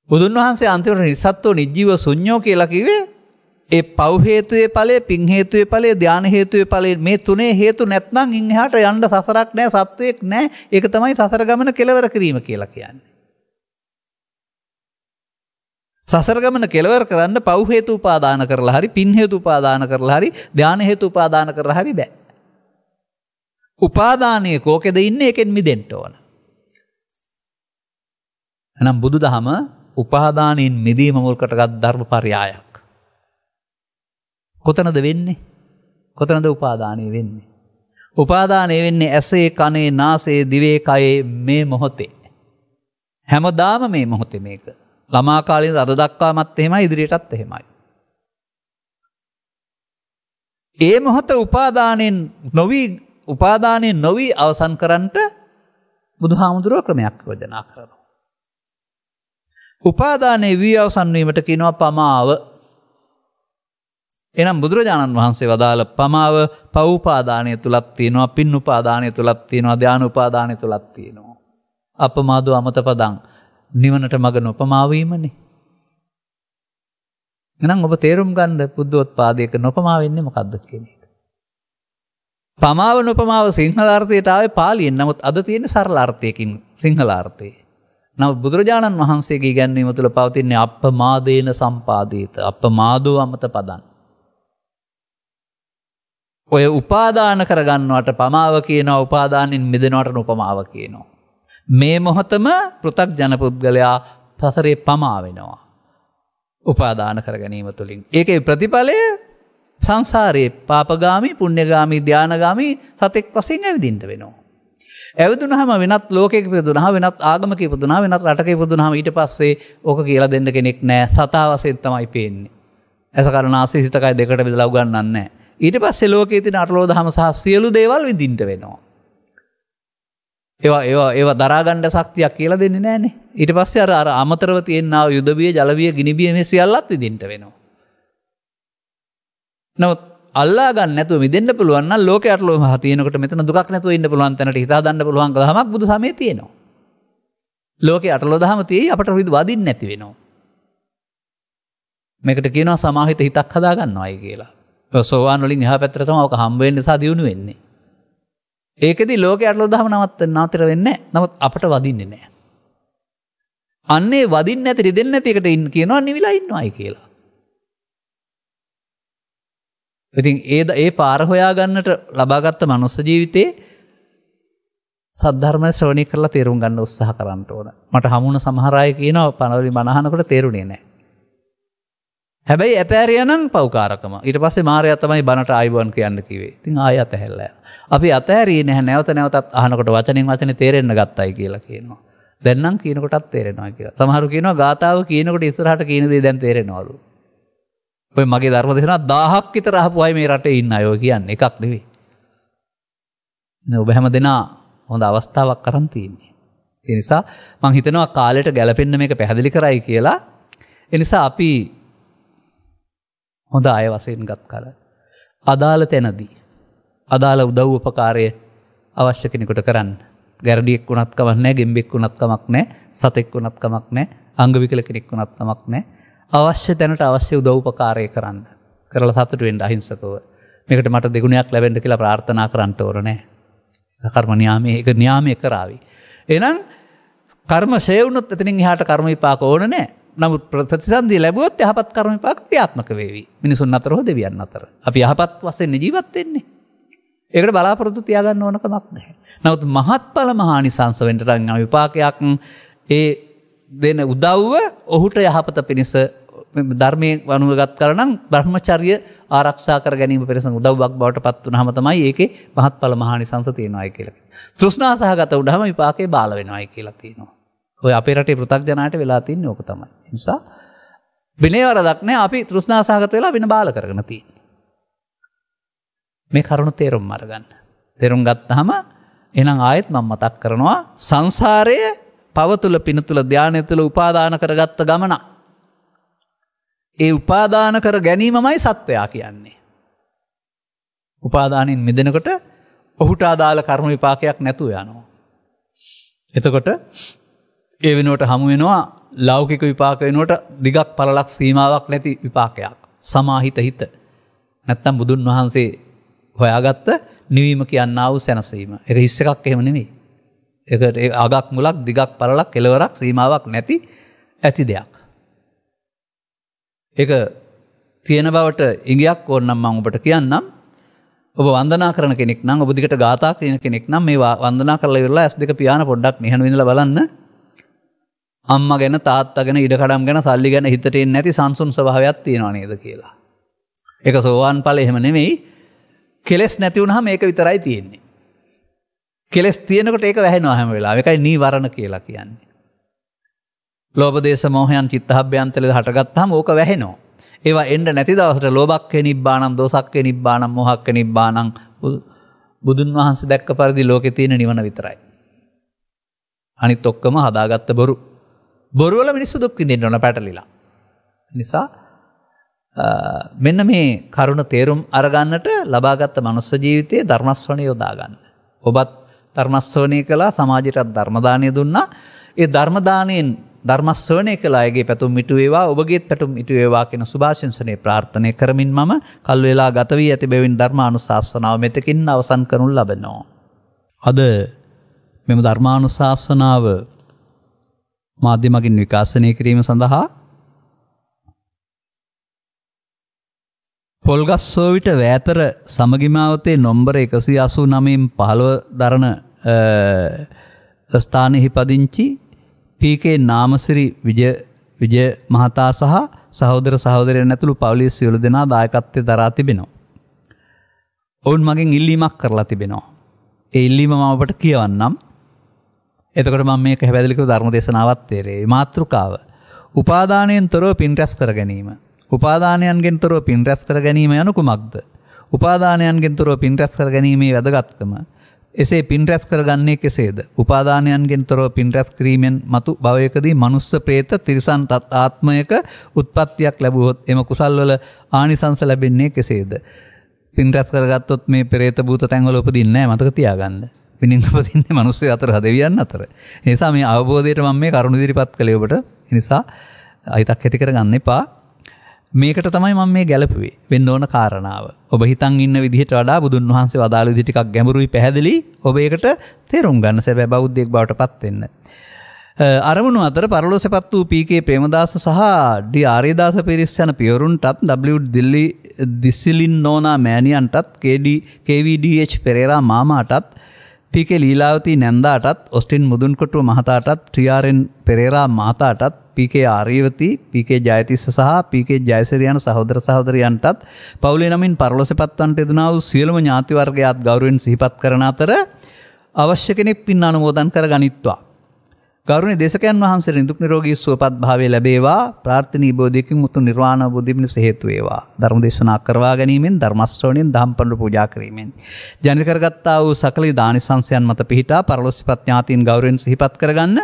බුදුන් වහන්සේ අන්තිවට නිසත්වෝ නිජ්ජීව සුඥෝ කියලකිවේ ඒ පව් හේතුවේ ඵලයේ පින් හේතුවේ ඵලයේ ධාන හේතුවේ ඵලයේ මේ තුනේ හේතු නැත්නම් ඉන් එහාට යන්න සසරක් නැහැ සත්වයක් නැහැ. ඒක තමයි සසර ගමන කෙලවර කිරීම කියලා කියන්නේ. සසර ගමන කෙලවර කරන්න පව් හේතු උපාදාන කරලා හරි පින් හේතු උපාදාන කරලා හරි ධාන හේතු උපාදාන කරලා හරි බෑ. උපාදානයේ කෝකෙද ඉන්නේ එකෙන් මිදෙන්න ඕන. එනම් බුදුදහම උපාදානයෙන් මිදීම මුල්කටගත් ධර්ම පරයායක්. කොතනද වෙන්නේ? කොතනද උපාදානය වෙන්නේ? උපාදානය වෙන්නේ ඇසේ, කනේ, නාසයේ, දිවේ, කයේ මේ මොහොතේ. හැමදාම මේ මොහොතේ මේක. ළමා කාලේ අද දක්වාමත් එහෙමයි ඉදිරියටත් එහෙමයි. ඒ මොහොත උපාදානෙන් නොවි උපාදානෙන් නොවි අවසන් කරන්නට බුදුහාමුදුරුව ක්‍රමයක් යෝජනා කරනවා. උපාදානයේ වී අවසන් වීමට කියනවා පමාව එනම් බුදුරජාණන් වහන්සේ වදාළ පමාව පවපාදානය තුළත් තියෙනවා පින් උපාදානය තුළත් තියෙනවා ධ්‍යාන උපාදානය තුළත් තියෙනවා. අප මාදු අමත පදං නිවනට මග නොපමාවීමනේ. එනම් ඔබ තේරුම් ගණ්ඩ පුද්ධොත් පාදයක නොපමාවෙන්නේ මොකක්ද කෙනෙක්. පමාව නොපමාව සිංහලාර්ථයට ආය පාලියෙන් නමුත් අද තියෙන සරලාර්ථයකින් සිංහලාර්ථය. නව බුදුරජාණන් වහන්සේගේ ගැන්වීම තුළ පවතින්නේ අප මාදේන සම්පාදීත අප මාදෝ අමත පදන්න. ඔය උපාදාන කරගන්නවට පමාව කියනවා උපාදානින් මිදෙනවට උපමාව කියනවා. මේ මොහොතම පෘතක් ජනපුද්ගලයා පසරේ පමාවෙනවා. උපාදාන කරගැනීම තුළින්. ඒකයි ප්‍රතිඵලය සංසාරයේ පාපගාමි පුුණ්්‍යගාමී ධ්‍යානගාමී සතෙක් වසින් ඇවිදිින්ට වෙනවා. ඇවදුනහම වෙනත් ලෝකෙක පුදුනා වෙනත් ආගමක පුදුනා වෙනත් රටක පුදුනාම ඊට පස්සේ ඕක කියලා දෙන්න කෙනෙක් නෑ සතාවසෙත් තමයි පේන්නේ. ඇස කරනාසේ සිතකයි දෙකට විදලව් ගන්නන්නේ. ඊට පස් සෙලෝකයේ තින අටලෝ දහම සහ සියලු දේවල් විදින්ට වෙනවා. ඒවා ඒවා ඒවා දරාගණ්ඩ සක්තියක් කියලා දෙන්න නෑනේ ඊට පස්සේ අර අර අමතරව තියෙන්න්නාව යුදවිය ජලවිය ගිනිබිය මේ සියල්ලත් විදින්ට වෙනවා. නොත් අල්ලා ගන්නතු මිදන්න පුළුවන් ලෝක අටල හතියනකට මෙත දුක් නැතු ඉන්න පුළුවන් තැනට හිතා දන්න පුළුවන් හමක් බුදු සමේ තියෙනවා. ලෝක අටලො දහම තියේ අපට විදු වදින් නැති වෙනවා. මේකට කියනවා සමාහිත හිතක් හදාගන්න අයි කියලා. සෝවාන් වලින් එහ පැත්‍රතම ඕක හම්බෙන් නිසා දියුණු වෙන්නේ. ඒකෙදි ලෝක අටලෝ දහම නවත් නාතර වෙන්න නවත් අපට වදින්නේ නෑ. අන්නේ වදින්න ඇති රිදෙන්න ඇතිකට ඉන්න කියනවා නිවිලා ඉන්නවායි කියලා. ඉතින් ඒද ඒ පාර හොයාගන්නට ලබාගත්ත මනුස්ස ජීවිතේ සද්ධර්මය ශ්‍රවණය කරලා තේරුම් ගන්න උත්සාහ කරන්න ඕන මට හමුණ සමහරය කියනව පනවලි මනහනකට තේරුණේ නෑ හැබැයි ඇතෑරයනම් පවකාරකම ඉට පස්සේ මාරය තමයි බණට අයිබෝන් කියන්න කිවේ තින් ආය අතහැල්ලෑ අපි අතෑරී නැහ නැවත නැවතත් අහනකොට වචනින් වචන තේරෙන්න්න ගත්තයි කියලා කියනවා. දැන්නම් කියනකොටත් තේරෙනවා කියලා සමහරු කියනවා ගාතාව කියනකොට ඉස්සරහට කියනදී දැන් තේරෙනවලු. ඔය මගේ ධර්ම දෙෙන දාහක් ඉත රහපුයි මේ රට ඉන්න අයෝ කියන්න එකක් නෙවේ. ඔබ හැම දෙනා හොඳ අවස්ථාවක් කරන් තියන්නේ. එනිසා මංහිතනවා කාලෙට ගැලපෙන්න්න මේක පැහැදිලි කරයි කියලා එනිසා අපි හොඳ අය වසයෙන් ගත් කර. අදාළ තැනදී. අදාළ උදව් උපකාරය අවශ්‍ය කෙනෙකුට කරන්න. ගැරඩියෙක් වුණත්කමක් නෑ ගෙම්බෙක් වුණත්කමක් නෑ සතෙක් වුණත්කමක් නෑ අංගවිකල කෙනෙක් වුණත්කමක් නෑ අවශ්‍ය තැනට අවශ්‍ය උදව්පකාරය කරන්න කරලා සතුටුවෙන්ට අහිංසකව මේකට මට දෙගුණයක් ලැබෙන්ඩ කියලා ප්‍රාර්ථනා කරන්නට ඕරනෑ කර්ම න්‍යාමය එක න්‍යාමය කරාවි. එනම් කර්ම සේවුණුත් එතිනින් හාට කර්ම විපාක ඕන නෑ නමුත් ප්‍රතිසන්දී ලැබුවොත් යහපත් කරම පාක ක්‍රියාත්මක වේවි මිනිසුන් අතරහ දෙවියන් අතර අපි යහපත් වසෙන් ජීවත්වෙන්නේ ඒකට බලාපොරොතු තියාගන්න ඕනකමක් නැහැ නවත් මහත්ඵල මහානිසංස වෙන්ටරං විපාකයක් ඒ දෙන උදව්ව ඔහුට යහපත පිණිස ධර්මය වනුවගත් කරනම් බ්‍රහ්මචර්ය ආරක්ෂා කර ගැනීම පිරිස උදව්වක් බවට පත් වන හමතමයි ඒක පහත්ඵල මහානිසංස තියෙනවායි කියලක. තෘෂ්නාසහගත උඩහම විපාකේ බාල වෙනවායි කියලා තියෙනවා. ඔය අපේ රටේ පෘතක් ජනාට වෙලා තින්නේ ඕක තමයි. නිසා බිනේවර දක්නෑ අපි තෘෂ්නාසාගත වෙලා බිෙන බාල කරන තියෙන. මේ කරුණු තේරුම් අරගන්න. තෙරුම් ගත්තහම එනම් ආයෙත් මං මතක් කරනවා සංසාරය පවතුල පිනතුළ ධ්‍යානය තුළ උපාදාන කරගත්ත ගමන. ඒ උපාදාන කර ගැනීමමයි සත්වයා කියන්නේ. උපාදානින් මිදෙනකොට ඔහුට අදාළ කරුණු විපාකයක් නැතුව යනවා. එතකොට ඒ වෙනුවට හමුවෙනවා ලෞකික විපාක වෙනුවට දිගක් පලලක් සීමාවක් නැති විපාකයක් සමාහිත හිත නැත්තම් බුදුන් වහන්සේ හොයාගත්ත නිවීම කියන්නාව සැනසීම එක හිස්ස එකක් එහෙම නෙමේ එක අගක් මුලක් දිගක් පලලක් කෙලවරක් සීමාවක් නැති ඇති දෙයක් එක තියෙන බවට ඉගයක් ඕන්නම් මං ඔබට කියන්නම් ඔබ වන්දනා කරන කෙනෙක් නම් ඔබදිකට ගාතා කියන කෙනෙක් නම් මේ වන්දනා කරලා වෙලා ඇස් දෙක පියාන පොඩ්ඩක් මෙහන විඳල බලන්න අම්ම ගැන තාත්තගෙන ඉඩකඩම් ගැන සල්ලි ගැන හිතටෙන් නැති සංසුන් සභාවයක් තියෙනවා නේද කියලා. එක සෝවාන් පල එහෙම නෙමෙයි කෙලෙස් නැතිවුණහ මේක විතරයි තියෙන්නේ. කෙලෙස් තියනකට ඒක වැහෙනවා හැම වෙලා එකයි නීවරණ කියලා කියන්නේ. ලෝබදේ සමෝහයන් චිත්තහභ්‍යන්තලෙ හටගත්හම ඕක වැහෙනෝ. ඒවා එන්ඩ නැති දවසට ලෝබක්ක නිබ්බානම් දෝසක්ක නිබ්බානම් මොහක්ක නිබ්බානං බුදුන් වහන්සේ දැක්ක පරිදි ලෝකෙ තියෙන නිවන විතරයි. අනිත් ඔක්කම හදාගත්ත බොරු බොරුවල මිනිස්සු දුක්විඳින් ඕන පැටලිලා. නිසා මෙන්න මේ කරුණ තේරුම් අරගන්නට ලබාගත්ත මනුස්ස ජීවිතයේ ධර්මස්වනය යොදාගන්න. ඔබත් ධර්මස්වනය කලා සමාජයටත් ධර්මදානය දුන්නා ඒ ධර්මදානයෙන් ධර්මස්වනය කලාගේ පැතුම් මිටුවේවා ඔබගේ පැටුම් ඉටුවේවා කෙන සුභාශංසනය ප්‍රාර්ථනය කරමින් මම කල් වෙලා ගතවී ඇති බැවින් ධර්මානු ශාසනාව මෙතකින් අවසන් කරනු ලබනෝ. අද මෙම ධර්මානු ශාසනාව මාධ්‍යමගින් විකාශනය කිරීම සඳහා පොල්ගස්සෝ විට වෑතර සමගිමාවතේ නොම්බර එකසි අසු නමින් පහළව දරන ස්ථානයෙහි පදිංචි පීකේ නාමසිරි විජ මහතා සහ සහෝදර සහෝදරය නැතුළු පවලි සියලු දෙනා දායකත්වය දරා තිබෙනවා. ඔවුන් මගින් ඉල්ලීමක් කරලා තිබෙනවා. ඒ ඉල්ලීම මවට කියවන්නම් එතකොට මම මේ හැබැදිලික ධර්ම දේශනාවත් තේරේ මාතෘකාව. උපාදානයෙන් තොරව පින්ටැස් කර ගැනීම. උපාදානයන්ගෙන් තොරව පින්ටැස් කර ගැනීම යනු කුමක්ද. උපාදානයන්ගෙන් තොරව පින්ටැස් කර ගැනීමේ වැදගත්කම. එසේ පින්ටැස් කරගන්නේ කෙසේද. උපාදානයන්ගෙන් තොරව පින්ටැස් කිරීමෙන් මතු භවයකදී මනුස්ස ප්‍රේත තිරිසන් තත් ආත්මයක උත්පත්තියක් ලැබුවොත් එම කුසල්වල ආනිසංස ලැබෙන්නේ කෙසේද. පින්ටැස් කරගත්තොත් මේ පෙරේත භූත තැන්වල උපදින්නේ නැහැ මතක තියාගන්න. පිණින්පතින්නේ මනුස්සේ අතර හදවියන්න අතර. නිසා මේ අවබෝධයට මම මේ කරුණු දිරිපත් කළේ ඔබට නිසා අයිතක් ඇති කරගන්න එපා. මේකට තමයි මම මේ ගැලපුවේ වෙන්න ඕන කාරණාව. ඔබ හිතන් ඉන්න විදිහට වඩා බුදුන් වහන්සේ වදාළ විදිහ ටිකක් ගැඹුරුයි පැහැදිලි. ඔබ ඒකට තේරුම් ගන්න සැබෑ බෞද්ධයෙක් බවට පත් වෙන්න. අරමුණු අතර පරලොසපත් වූ පීකේ ප්‍රේමදාස සහ ඩි ආරේදාස පිරිස් යන පියවරුන්ටත් W දිල්ලි දිසිලින් නෝනා මෑණියන්ටත් KVDH පෙරේරා මාමාටත් පීකේ ලීලාවති නැන්දාටත් ඔස්ටින් මුදුන්කොටුව මහතාටත් ට්‍රියාරෙන් පෙරේරා මහතාටත් පීකේ ආරීවති පීකේ ජයතිස්ස සහ පීකේ ජයසිරියන සහෝදර සහෝදරයන්ටත් පවුලේ නමින් පරලොසපත්වන්ට යෙදුනා වූ සියලුම ඥාති වර්ගයාත් ගෞරවයෙන් සිහිපත් කරන අතර අවශ්‍ය කෙනෙක් පින් අනුමෝදන් කර ගනිත්වා ගෞරවනීය දේශකයන් වහන්සේ නිදුක් නිරෝගී සුවපත් භාවය ලැබේවා ප්‍රාර්ථනී බෝධියකින් උතුම් නිර්වාණ අවබෝධයෙන් හේතු වේවා ධර්ම දේශනා කරවා ගැනීමෙන් ධර්ම ශ්‍රවණයෙන් දහම් පඬු පූජා කිරීමෙන් ජනිත කරගත්තා වූ සකල දානිසංසයන් මත පිහිටා පරලොස්සපත් ඥාතීන් ගෞරවයෙන් සිහිපත් කරගන්න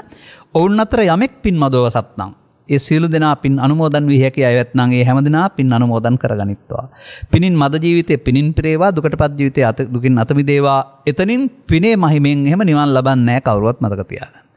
ඔවුන් අතර යමෙක් පින් මදවසත් නම් ඒ සියලු දෙනා පින් අනුමෝදන් විය හැකි අය ඇත්නම් ඒ හැම දෙනා පින් අනුමෝදන් කරගනිත්වා. පිනින් මද ජීවිතේ පිනින් ප්‍රේවා දුකටපත් ජීවිතේ අත දුකින් අත මිදේවා. එතනින් පිනේ මහිමෙන් එහෙම නිවන් ලබන්නේ නැහැ කවුරුවත් මතක තියාගන්න.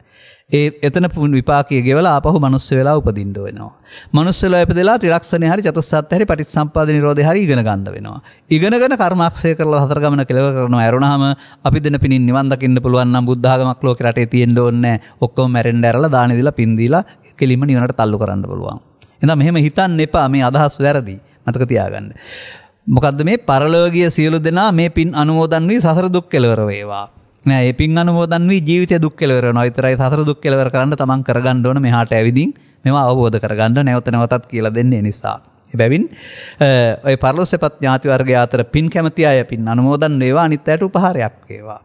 ඒ එතන විපාකය ගෙවල අපහු මනුස්ස වෙලා උපදින්ඩ වෙනවා. මනුස්සල ඇපදලා ත්‍රක්ෂණ හරි චතුස්සත් හරි පටි සම්පාද නිරෝධ හරි ඉගෙන ගන්න වෙනවා. ඉගෙනගෙන කර්මක්ෂය කරලා හතරගමන කෙලව කරනවා ඇරුණාම අපි දෙන පිණින් නිවන් දකින්න පුළුවන් නම් බුද්ධාගමක් ලෝකේ රටේ තියෙන්න ඕනේ. ඔක්කොම මැරෙන්න ඇරලා දාන දීලා පින් දීලා කෙලින්ම නිවනට තල්ලු කරන්න පුළුවන්. එහෙනම් මෙහෙම හිතන්න එපා මේ අදහස් වැරදි. මතක තියාගන්න. මොකද්ද මේ පරලෝකීය සියලු දෙනා මේ පින් අනුමෝදන් වී සසර දුක් කෙලවර වේවා. නෑ පින් අනුමෝදන් වී ජීවිතය දුක්කෙලවර නොයිතරයි සසර දුක්කෙලවර කරන්න තමන් කරගණ්ඩෝන මෙහාට ඇවිදිින් මෙම අවබෝධ කරගන්න නැවත නැවතත් කියලා දෙන්නේ නිසා. එබැවින් ඔය පරලොස්සෙපත් ඥාතිවර්ගේ අතර පින් කැමති අය පින් අනුමෝදන් ඒවා අනිත් ඇයට උපහාරයක් ඒවා.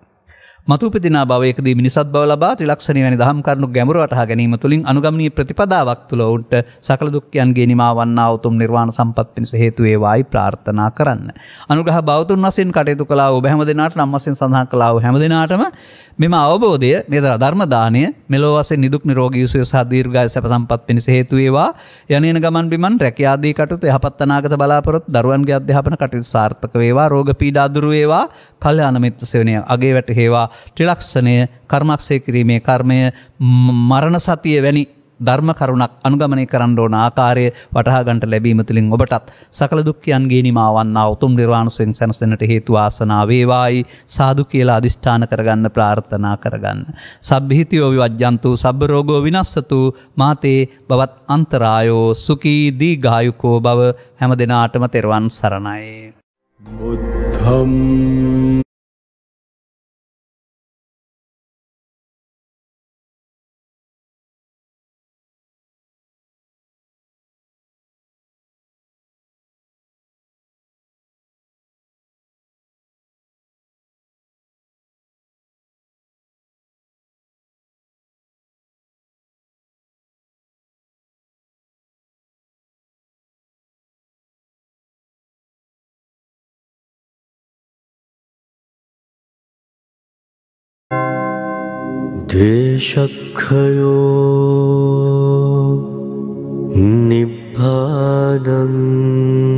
මතුපදින භවයකදී මිනිසත් බව ලබා ත්‍රිලක්ෂණ වැනි දහම් කරුණු ගැඹුරට හා ගැනීම තුළින් අනුගමනීය ප්‍රතිපදාවක් තුළ ඔවුන්ට සකල දුක්ඛයන්ගේ නිමා වන්නා උතුම් නිර්වාණ සම්පත් පිණිස හේතු වේවායි ප්‍රාර්ථනා කරන්න. අනුග්‍රහ භවතුන් වශයෙන් කටයුතු කළා ඔබ හැම දිනාට නම් වශයෙන් සඳහන් කළා ඔබ හැම දිනාටම මෙම අවබෝධය මේ ධර්ම දාණය මෙලොව වශයෙන් නිදුක් නිරෝගී සුවය සහ දීර්ඝායස සැප සම්පත් පිණිස හේතු වේවා. යන්නේන ගමන් බිමන් රැකියාදී කටයුතු යහපත් අනාගත බලාපොරොත්තු දරුවන්ගේ අධ්‍යාපන කටයුතු සාර්ථක වේවා. රෝග පීඩා දුරු වේවා. කල්යාණ මිත්‍ර සේවනය අගේ වැටේවා. ත්‍රිලක්ෂණය කර්මක්ෂය කිරීමේ කර්මය මරණ සතිය වැනි ධර්ම කරුණක් අනුගමනය කරන්න ඕන ආකාරය වටහාගන්ට ලැබීම තුළින් ඔබටත් සකල දුක්ඛයන්ගේ නිමාවන්නා උතුම් නිර්වාණසෙන් සැනසෙන්නට හේතු ආසනා වේවායි සාදු කියලා අදිෂ්ඨාන කරගන්න ප්‍රාර්ථනා කරගන්න. සබ්බිහිතියෝ විවජ්ජන්තු සබ්බ රෝගෝ විනස්සතු මාතේ බවත් අන්තරායෝ සුඛී දීඝායුකෝ බව හැම දිනාටම තෙරුවන් සරණයි. බුද්ධම් द्वे निभानम्